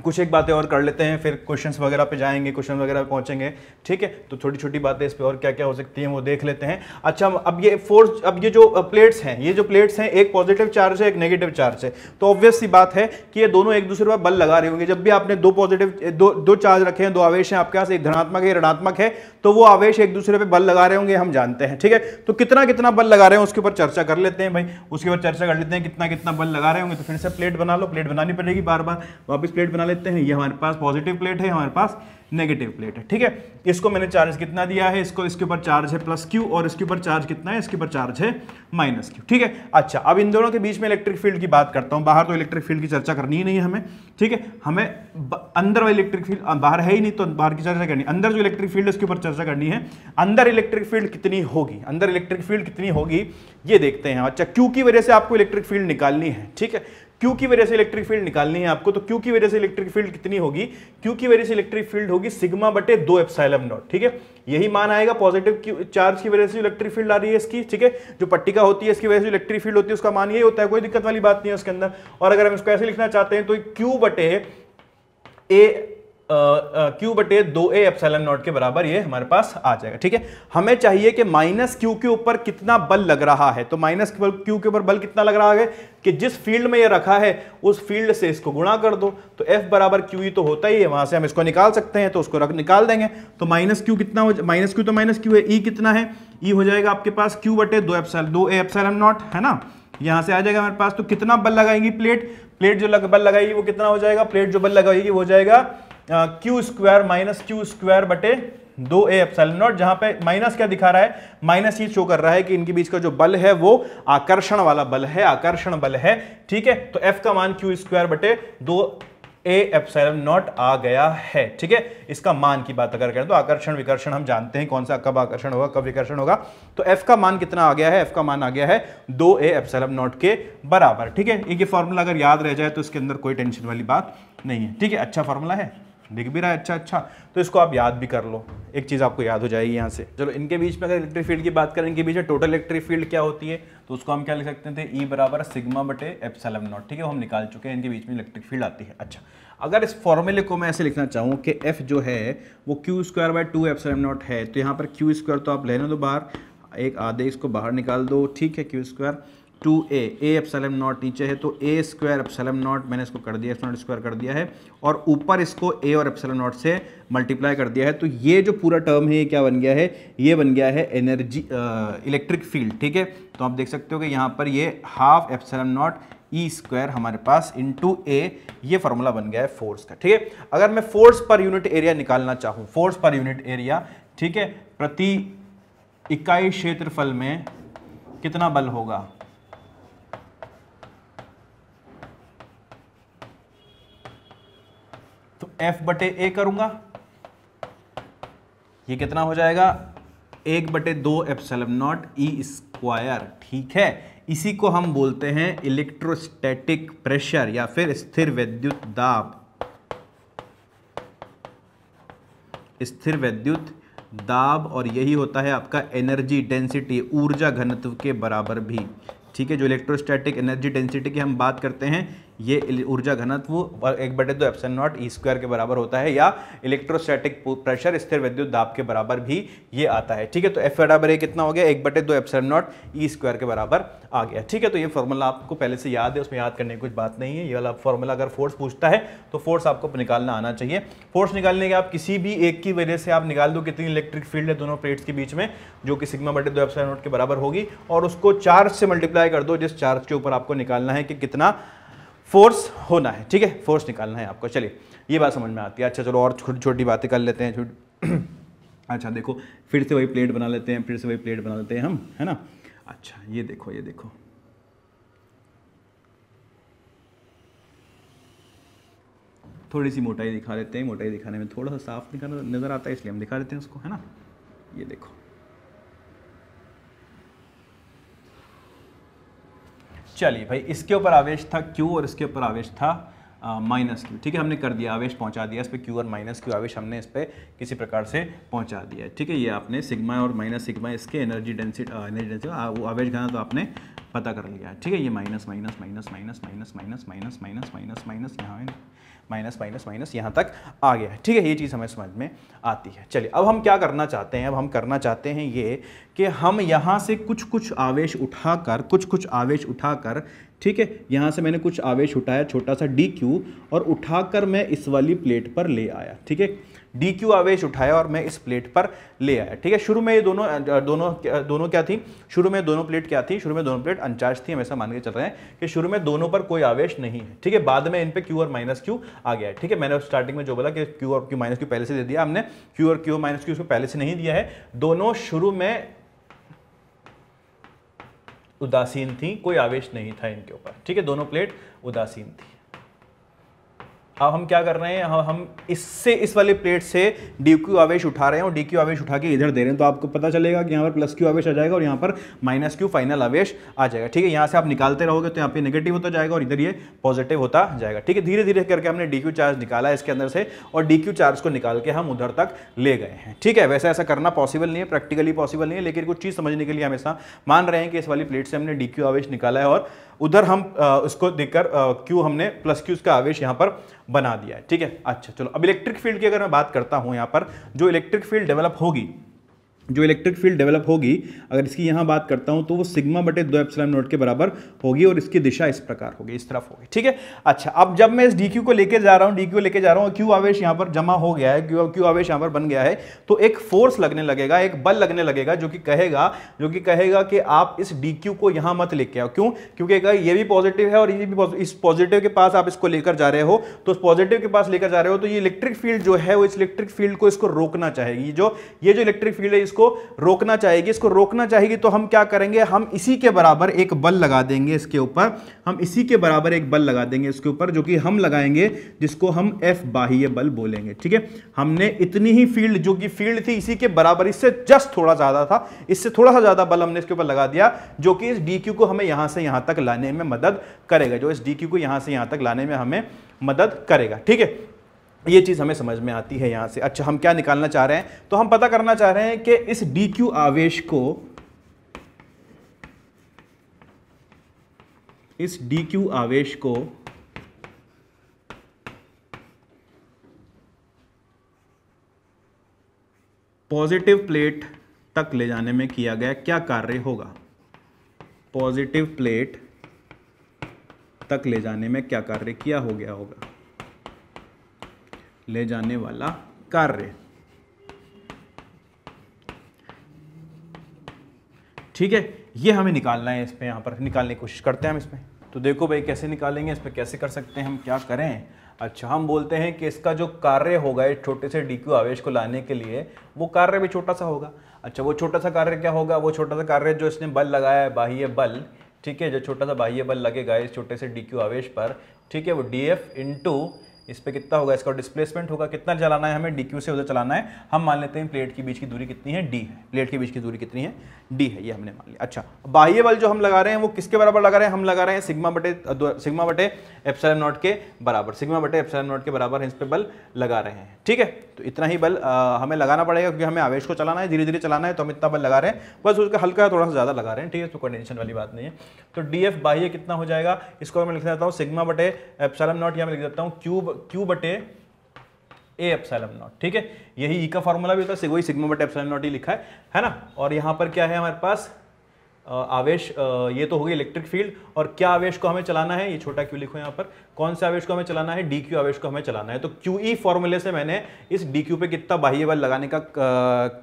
Speaker 1: कुछ एक बातें और कर लेते हैं फिर क्वेश्चंस वगैरह पे जाएंगे क्वेश्चन वगैरह पहुंचेंगे ठीक है तो छोटी छोटी बातें इस पर और क्या क्या हो सकती हैं वो देख लेते हैं अच्छा अब ये फोर्स अब ये जो प्लेट्स हैं ये जो प्लेट्स हैं एक पॉजिटिव चार्ज है एक नेगेटिव चार्ज है तो ऑब्वियस सी बात है कि ये दोनों एक दूसरे पर बल लगा रहे होंगे जब भी आपने दो पॉजिटिव दो दो चार्ज रखे हैं दो आवेश हैं आपके पास एक धनात्मक है ऋणात्मक है तो वो आवेश एक दूसरे पर बल लगा रहे होंगे हम जानते हैं ठीक है तो कितना कितना बल लगा रहे हैं उसके ऊपर चर्चा कर लेते हैं भाई उसके ऊपर चर्चा कर लेते हैं कितना कितना बल लगा रहे होंगे तो फिर से प्लेट बना लो प्लेट बनानी पड़ेगी बार बार वापस प्लेट बना बना लेते हैं ये हमारे पास पॉजिटिव प्लेट है हमारे पास नेगेटिव प्लेट है ठीक है इसको मैंने चार्ज कितना दिया है इसको इसके ऊपर चार्ज है प्लस क्यू और इसके ऊपर चार्ज कितना है इसके ऊपर चार्ज है माइनस क्यू ठीक है अच्छा अब इन दोनों के बीच में इलेक्ट्रिक फील्ड की बात करता हूँ बाहर तो इलेक्ट्रिक फील्ड की चर्चा करनी ही नहीं है हमें ठीक है हमें अंदर वाली इलेक्ट्रिक फील्ड बाहर है ही नहीं तो बाहर की चर्चा करनी अंदर जो इलेक्ट्रिक फील्ड है उसके ऊपर चर्चा करनी है अंदर इलेक्ट्रिक फील्ड कितनी होगी अंदर इलेक्ट्रिक फील्ड कितनी होगी ये देखते हैं अच्छा क्यू की वजह से आपको इलेक्ट्रिक फील्ड निकालनी है ठीक है क्यू की वजह से इलेक्ट्रिक फील्ड निकालनी है आपको तो क्यू की वजह से इलेक्ट्रिक फील्ड कितनी होगी क्यू की वजह से इलेक्ट्रिक फील्ड होगी सिग्मा बटे दो एप्साइलम नॉट ठीक है यही मान आएगा पॉजिटिव चार्ज की वजह से इलेक्ट्रिक फील्ड आ रही है इसकी ठीक है जो पट्टिका होती है इसकी वजह से इलेक्ट्रिक फील्ड होती है उसका मान यही होता है कोई दिक्कत वाली बात नहीं है उसके अंदर और अगर हम इसको ऐसे लिखना चाहते हैं तो क्यू बटे ए क्यू बटे दो ए एप्सलन नॉट के बराबर ये हमारे पास आ जाएगा ठीक है हमें चाहिए कि माइनस क्यू के ऊपर कितना बल लग रहा है तो माइनस क्यू के ऊपर बल कितना लग रहा है कि जिस फील्ड में ये रखा है उस फील्ड से इसको गुणा कर दो तो एफ बराबर क्यू ही तो होता ही है वहां से हम इसको निकाल सकते हैं तो उसको रख निकाल देंगे तो माइनस क्यू कितना माइनस क्यू तो माइनस क्यू है ई e कितना है ई e हो जाएगा आपके पास क्यू बटे दो एप्सल दो ए एप्सलन नॉट है ना यहां से आ जाएगा हमारे पास तो कितना बल लगाएगी प्लेट प्लेट जो लग, बल लगाएगी वो कितना हो जाएगा प्लेट जो बल लगाएगी वो हो जाएगा Q square minus Q square बटे दो ए नॉट जहां पे माइनस क्या दिखा रहा है माइनस ये शो कर रहा है कि इनके बीच का जो बल है वो आकर्षण वाला बल है आकर्षण बल है ठीक है तो एफ का मान क्यू स्क्वायर बटे दो ए नॉट आ गया है ठीक है इसका मान की बात अगर करें तो आकर्षण विकर्षण हम जानते हैं कौन सा कब आकर्षण होगा कब विकर्षण होगा तो एफ का मान कितना आ गया है एफ का मान आ गया है दो ए एप्सलन नॉट के बराबर ठीक है ये फॉर्मूला अगर याद रह जाए तो इसके अंदर कोई टेंशन वाली बात नहीं है ठीक है अच्छा फॉर्मूला है दिख भी रहा है अच्छा अच्छा तो इसको आप याद भी कर लो एक चीज़ आपको याद हो जाएगी यहाँ से चलो इनके बीच में अगर इलेक्ट्रिक फील्ड की बात करें इनके बीच में टोटल इलेक्ट्रिक फील्ड क्या होती है तो उसको हम क्या लिख सकते थे ई e बराबर सिग्मा बटे एप्सलम नॉट ठीक है हम निकाल चुके हैं इनके बीच में इलेक्ट्रिक फील्ड आती है अच्छा अगर इस फॉर्मूले को मैं ऐसे लिखना चाहूँ कि एफ जो है वो Q square by two epsilon naught है तो यहाँ पर क्यू स्क्वायर तो आप लेने दो बाहर एक आधे इसको बाहर निकाल दो ठीक है Q square two A A epsilon naught नीचे है तो ए स्क्वायर एप्सलम नॉट मैंने इसको कर दिया एप्सलम नॉट स्क्वायर कर दिया है और ऊपर इसको ए और एप्सलम नॉट से मल्टीप्लाई कर दिया है तो ये जो पूरा टर्म है ये क्या बन गया है ये बन गया है एनर्जी इलेक्ट्रिक फील्ड ठीक है तो आप देख सकते हो कि यहाँ पर ये half epsilon naught E square हमारे पास इन टू ए ये फॉर्मूला बन गया है फोर्स का ठीक है अगर मैं फोर्स पर यूनिट एरिया निकालना चाहूँ फोर्स पर यूनिट एरिया ठीक है प्रति इकाई क्षेत्रफल में कितना बल होगा एफ बटे ए करूंगा ये कितना हो जाएगा एक बटे दो epsilon naught E e square ठीक है इसी को हम बोलते हैं इलेक्ट्रोस्टैटिक प्रेशर या फिर स्थिर विद्युत दाब स्थिर विद्युत दाब और यही होता है आपका एनर्जी डेंसिटी ऊर्जा घनत्व के बराबर भी ठीक है जो इलेक्ट्रोस्टैटिक एनर्जी डेंसिटी की हम बात करते हैं ये ऊर्जा घनत्व एक बटे दो एप्सन नॉट ई स्क्वायर के बराबर होता है या इलेक्ट्रोस्टैटिक प्रेशर स्थिर विद्युत दाब के बराबर भी ये आता है ठीक है तो एफ बराबर ये कितना हो गया एक बटे दो एप्सन नॉट ई स्क्वायर के बराबर आ गया ठीक है तो ये फॉर्मूला आपको पहले से याद है उसमें याद करने की कुछ बात नहीं है ये वाला फॉर्मूला अगर फोर्स पूछता है तो फोर्स आपको निकालना आना चाहिए फोर्स निकालने के आप किसी भी एक की वजह से आप निकाल दो कितनी इलेक्ट्रिक फील्ड है दोनों प्लेट्स के बीच में जो कि सिग्मा बटे दो एप्सन नॉट के बराबर होगी और उसको चार्ज से मल्टीप्लाई कर दो जिस चार्ज के ऊपर आपको निकालना है कि कितना फोर्स होना है ठीक है फोर्स निकालना है आपको चलिए ये बात समझ में आती है अच्छा चलो और छोटी छोटी बातें कर लेते हैं अच्छा देखो फिर से वही प्लेट बना लेते हैं फिर से वही प्लेट बना लेते हैं हम है ना अच्छा ये देखो ये देखो थोड़ी सी मोटाई दिखा देते हैं मोटाई दिखाने में थोड़ा सा साफ दिखा नज़र आता है इसलिए हम दिखा देते हैं उसको है ना ये देखो चलिए भाई इसके ऊपर आवेश था क्यू और इसके ऊपर आवेश था माइनस क्यू ठीक है हमने कर दिया आवेश पहुंचा दिया इस पर क्यू और माइनस क्यू आवेश हमने इस पर किसी प्रकार से पहुंचा दिया ठीक है ये आपने सिग्मा और माइनस सिग्मा इसके एनर्जी डेंसिटी एनर्जी डेंसिटी वो आवेश घना तो आपने पता कर लिया है ठीक है ये minus minus minus minus minus minus minus minus minus minus यहाँ माइनस माइनस माइनस यहाँ तक आ गया है ठीक है ये चीज़ हमें समझ में आती है चलिए अब हम क्या करना चाहते हैं अब हम करना चाहते हैं ये कि हम यहाँ से कुछ कुछ आवेश उठाकर कुछ कुछ आवेश उठाकर ठीक है यहाँ से मैंने कुछ आवेश उठाया छोटा सा डी क्यू और उठाकर मैं इस वाली प्लेट पर ले आया ठीक है डी क्यू आवेश उठाया और मैं इस प्लेट पर ले आया ठीक है शुरू में ये दोनों दोनों दोनों क्या थी शुरू में दोनों प्लेट क्या थी शुरू में दोनों प्लेट अनचार्ज थी हमेशा मान के चल रहे हैं कि शुरू में दोनों पर कोई आवेश नहीं है ठीक है बाद में इन पे क्यू और माइनस क्यू आ गया है ठीक है मैंने स्टार्टिंग में जो बोला कि क्यू और क्यू माइनस क्यू पहले से दे दिया हमने क्यू और क्यू माइनस क्यू उसको पहले से नहीं दिया है दोनों शुरू में उदासीन थी कोई आवेश नहीं था इनके ऊपर ठीक है दोनों प्लेट उदासीन थी अब हम क्या कर रहे हैं हम हम इससे इस वाले प्लेट से डी क्यू आवेश उठा रहे हैं और डी क्यू आवेश उठा के इधर दे रहे हैं तो आपको पता चलेगा कि यहाँ पर प्लस क्यू आवेश आ जाएगा और यहाँ पर माइनस क्यू फाइनल आवेश आ जाएगा ठीक है यहाँ से आप निकालते रहोगे तो यहाँ पे नेगेटिव होता जाएगा और इधर ये पॉजिटिव होता जाएगा ठीक है धीरे धीरे करके हमने डी क्यू चार्ज निकाला इसके अंदर से और डी क्यू चार्ज को निकाल के हम उधर तक ले गए हैं ठीक है वैसे ऐसा करना पॉसिबल नहीं है प्रैक्टिकली पॉसिबल नहीं है लेकिन कुछ चीज़ समझने के लिए हमेशा मान रहे हैं कि इस वाली प्लेट से हमने डी क्यू आवेश निकाला है और उधर हम इसको देखकर क्यू हमने प्लस क्यू का आवेश यहाँ पर बना दिया है ठीक है अच्छा चलो अब इलेक्ट्रिक फील्ड की अगर मैं बात करता हूँ यहाँ पर जो इलेक्ट्रिक फील्ड डेवलप होगी जो इलेक्ट्रिक फील्ड डेवलप होगी अगर इसकी यहाँ बात करता हूँ तो वो सिग्मा बटे दो एप्सलम नोट के बराबर होगी और इसकी दिशा इस प्रकार होगी इस तरफ होगी ठीक है अच्छा अब जब मैं इस डी को लेकर जा रहा हूँ डी लेके जा रहा हूँ क्यू आवेश यहाँ पर जमा हो गया है क्यू क्यू आवेश यहाँ पर बन गया है तो एक फोर्स लगने लगेगा एक बल लगने लगेगा जो कि कहेगा जो कि कहेगा कि आप इस डी को यहाँ मत लेके आओ क्यों क्योंकि ये भी पॉजिटिव है और ये भी इस पॉजिटिव के पास आप इसको लेकर जा रहे हो तो उस पॉजिटिव के पास लेकर जा रहे हो तो ये इलेक्ट्रिक फील्ड जो है वो इस इलेक्ट्रिक फील्ड को इसको रोकना चाहेगी जो ये जो इलेक्ट्रिक फील्ड है इसको रोकना चाहेगी इसको रोकना चाहेगी तो हम क्या करेंगे हम इसी के बराबर एक बल लगा देंगे इसके ऊपर हम इसी के बराबर एक बल लगा देंगे इसके ऊपर जो कि हम लगाएंगे जिसको हम एफ बाह्य बल बोलेंगे ठीक है हमने इतनी ही फील्ड जो कि फील्ड थी इसी के बराबर इससे जस्ट थोड़ा ज़्यादा था इससे थोड़ा सा ज़्यादा बल हमने इसके ऊपर लगा दिया जो कि इस डी को हमें यहां से यहां तक लाने में मदद करेगा जो इस डी को यहां से यहां तक लाने में हमें मदद करेगा ठीक है ये चीज़ हमें समझ में आती है यहाँ से अच्छा हम क्या निकालना चाह रहे हैं तो हम पता करना चाह रहे हैं कि इस डी क्यू आवेश को इस डी क्यू आवेश को पॉजिटिव प्लेट तक ले जाने में किया गया क्या कार्य होगा पॉजिटिव प्लेट तक ले जाने में क्या कार्य किया हो गया होगा ले जाने वाला कार्य ठीक है ये हमें निकालना है इसमें यहाँ पर निकालने की कोशिश करते हैं हम इसमें तो देखो भाई कैसे निकालेंगे इस पर कैसे कर सकते हैं हम क्या करें अच्छा हम बोलते हैं कि इसका जो कार्य होगा इस छोटे से डी क्यू आवेश को लाने के लिए वो कार्य भी छोटा सा होगा अच्छा वो छोटा सा कार्य क्या होगा वो छोटा सा कार्य जो इसने बल लगाया है बाह्य बल ठीक है जो छोटा सा बाह्य बल लगेगा इस छोटे से डी क्यू आवेश पर ठीक है वो डी एफ इंटू इस पर कितना होगा इसका डिस्प्लेसमेंट होगा कितना चलाना है हमें डी से उधर चलाना है हम मान लेते हैं प्लेट के बीच की दूरी कितनी है डी है प्लेट के बीच की दूरी कितनी है डी है ये हमने मान लिया अच्छा बाह्य बल जो हम लगा रहे हैं वो किसके बराबर लगा रहे हैं हम लगा रहे हैं सिग्मा बटे सिग्मा बटे एप्सलम नॉट के बराबर सिग्मा बटे एप्सलम नॉट के बराबर इस पर बल लगा रहे हैं ठीक है तो इतना ही बल हमें लगाना पड़ेगा क्योंकि हमें आवेश को चलाना है धीरे धीरे चलाना है तो हम इतना बल लगा रहे हैं बस उसका हल्का थोड़ा सा ज़्यादा लगा रहे हैं ठीक है तो कोई टेंशन वाली बात नहीं है तो डी एफ बाह्य कितना हो जाएगा इसको मैं लिख देता हूँ सिग्मा बटे एप्सलम नॉट या मैं लिख देता हूँ क्यूब क्यू बटे ए एप्साइलम नॉट ठीक है यही ई e का फॉर्मूला भी होता है वही सिग्मा बटे एप्साइलम नॉट ही लिखा है है ना और यहाँ पर क्या है हमारे पास आवेश ये तो होगी इलेक्ट्रिक फील्ड और क्या आवेश को हमें चलाना है ये छोटा क्यू लिखो यहाँ पर कौन से आवेश को हमें चलाना है डी क्यू आवेश को हमें चलाना है तो क्यू ई फॉर्मूले से मैंने इस डी क्यू पे कितना बाह्य बल लगाने का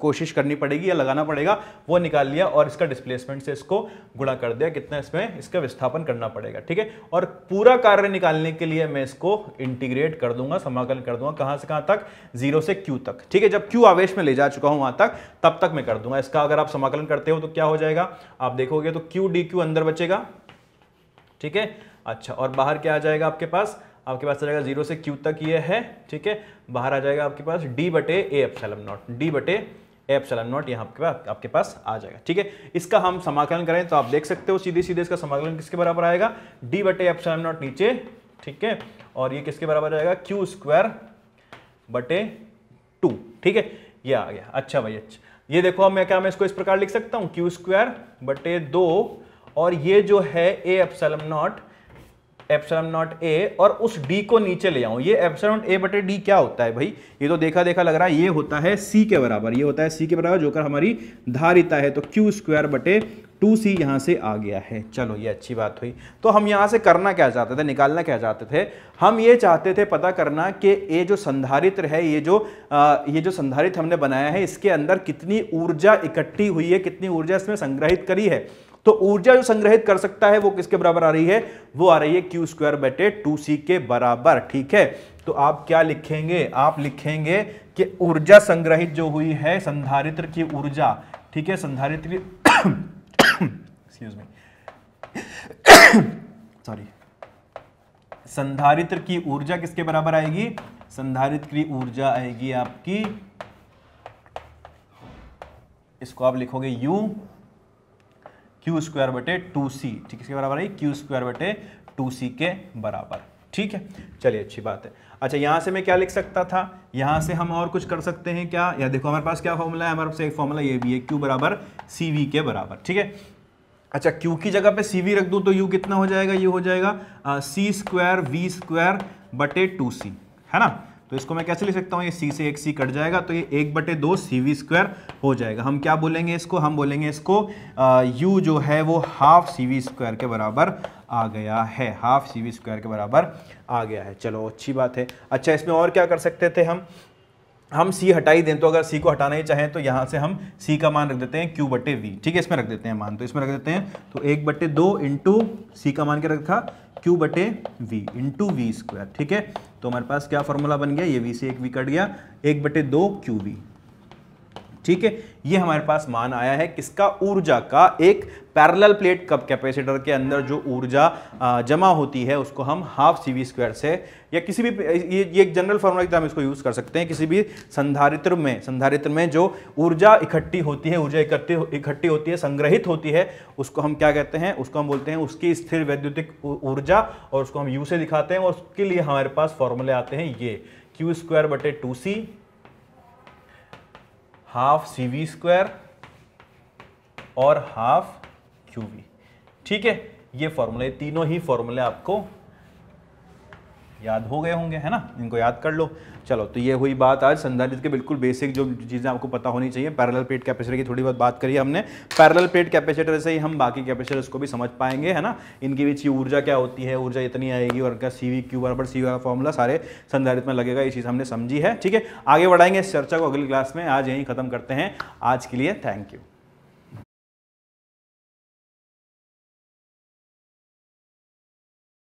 Speaker 1: कोशिश करनी पड़ेगी या लगाना पड़ेगा वो निकाल लिया और इसका डिस्प्लेसमेंट से इसको गुणा कर दिया कितना इसमें इसका विस्थापन करना पड़ेगा ठीक है और पूरा कार्य निकालने के लिए मैं इसको इंटीग्रेट कर दूंगा समाकलन कर दूंगा कहाँ से कहाँ तक जीरो से क्यू तक ठीक है जब क्यू आवेश में ले जा चुका हूँ वहाँ तक तब तक मैं कर दूंगा इसका अगर आप समाकलन करते हो तो क्या हो जाएगा आप आप देखोगे तो क्यू डी क्यू अंदर बचेगा ठीक है अच्छा और बाहर क्या आ जाएगा आपके पास आपके पास आ जाएगा जीरो से क्यू तक ये है ठीक है बाहर आ जाएगा आपके पास डी बटे A epsilon naught D बटे एफ सेलम नॉट यहाँ आपके पास आपके पास आ जाएगा ठीक है इसका हम समाकलन करें तो आप देख सकते हो सीधे सीधे इसका समाकलन किसके बराबर आएगा डी बटे एफ सेलम नॉट नीचे ठीक है और ये किसके बराबर आएगा क्यू स्क्वायर बटे टू ठीक है ये आ गया अच्छा भाई अच्छा ये देखो अब मैं क्या मैं इसको इस प्रकार लिख सकता हूँ क्यू स्क्वायर बटे दो और ये जो है ए एप्सलम नॉट एप्सलम नॉट ए और उस डी को नीचे ले आऊँ ये एप्सलम ए बटे डी क्या होता है भाई ये तो देखा देखा लग रहा है ये होता है सी के बराबर ये होता है सी के बराबर जो कर हमारी धारिता है तो क्यू स्क्वायर बटे टू सी यहाँ से आ गया है चलो ये अच्छी बात हुई तो हम यहाँ से करना क्या चाहते थे निकालना क्या चाहते थे हम ये चाहते थे पता करना कि ये जो संधारित्र है ये जो आ, ये जो संधारित्र हमने बनाया है इसके अंदर कितनी ऊर्जा इकट्ठी हुई है कितनी ऊर्जा इसमें संग्रहित करी है तो ऊर्जा जो संग्रहित कर सकता है वो किसके बराबर आ रही है वो आ रही है क्यू स्क्वायर बटे टू सी के बराबर ठीक है तो आप क्या लिखेंगे आप लिखेंगे कि ऊर्जा संग्रहित जो हुई है संधारित्र की ऊर्जा ठीक है संधारित्र सॉरी संधारित्र की ऊर्जा किसके बराबर आएगी संधारित्र की ऊर्जा आएगी आपकी इसको आप लिखोगे U क्यू स्क्वायर बटे टू सी ठीक इसके बराबर है क्यू स्क्वायर बटे टू सी के बराबर ठीक है चलिए अच्छी बात है अच्छा यहाँ से मैं क्या लिख सकता था यहाँ से हम और कुछ कर सकते हैं क्या या देखो हमारे पास क्या फॉर्मूला है हमारे पास एक फॉर्मूला ये भी है क्यू बराबर सी वी के बराबर ठीक है अच्छा क्यू की जगह पे सी वी रख दूँ तो यू कितना हो जाएगा ये हो जाएगा सी स्क्वायर वी स्क्वायर बटे टू सी है ना तो इसको मैं कैसे लिख सकता हूँ ये सी से एक सी कट जाएगा तो ये एक बटे दो सी वी स्क्वायर हो जाएगा हम क्या बोलेंगे इसको हम बोलेंगे इसको आ, यू जो है वो हाफ सी वी स्क्वायर के बराबर आ गया है हाफ सी वी स्क्वायर के बराबर आ गया है चलो अच्छी बात है अच्छा इसमें और क्या कर सकते थे हम हम सी हटाई दें तो अगर सी को हटाना ही चाहें तो यहाँ से हम सी का मान रख देते हैं क्यू बटे वी ठीक है इसमें रख देते हैं मान तो इसमें रख देते हैं तो एक बटे दो इंटू सी का मान के रखा क्यू बटे वी इंटू वी स्क्वायर ठीक है तो हमारे पास क्या फॉर्मूला बन गया ये वी से एक वी कट गया एक बटे दो क्यू वी ठीक है ये हमारे पास मान आया है किसका ऊर्जा का एक पैरेलल प्लेट कप कैपेसिटर के अंदर जो ऊर्जा जमा होती है उसको हम हाफ सी वी स्क्वायर से या किसी भी ये, ये एक जनरल फॉर्मूला की तरह हम इसको यूज़ कर सकते हैं किसी भी संधारित्र में संधारित्र में जो ऊर्जा इकट्ठी होती है ऊर्जा इकट्ठी इकट्ठी होती है संग्रहित होती है उसको हम क्या कहते हैं उसको हम बोलते हैं उसकी स्थिर वैद्युतिक ऊर्जा और उसको हम यू से दिखाते हैं और उसके लिए हमारे पास फॉर्मूले आते हैं ये क्यू स्क्वायर बटे two C half C V square और हाफ क्यू वी ठीक है ये फॉर्मूले तीनों ही फॉर्मूले आपको याद हो गए होंगे है ना इनको याद कर लो चलो तो ये हुई बात आज संधारित के बिल्कुल बेसिक जो चीज़ें आपको पता होनी चाहिए पैरल प्लेट कैपेसिटर की थोड़ी बहुत बात करी हमने पैरल प्लेट कैपेसिटर से ही हम बाकी कैपेसिटर्स को भी समझ पाएंगे है ना इनके बीच ऊर्जा क्या होती है ऊर्जा इतनी आएगी और इनका सी वी क्यू बराबर सी वाला फॉर्मूला सारे संधारित में लगेगा ये चीज़ हमने समझी है ठीक है आगे बढ़ाएंगे इस चर्चा को अगली क्लास में आज यहीं खत्म करते हैं आज के लिए थैंक यू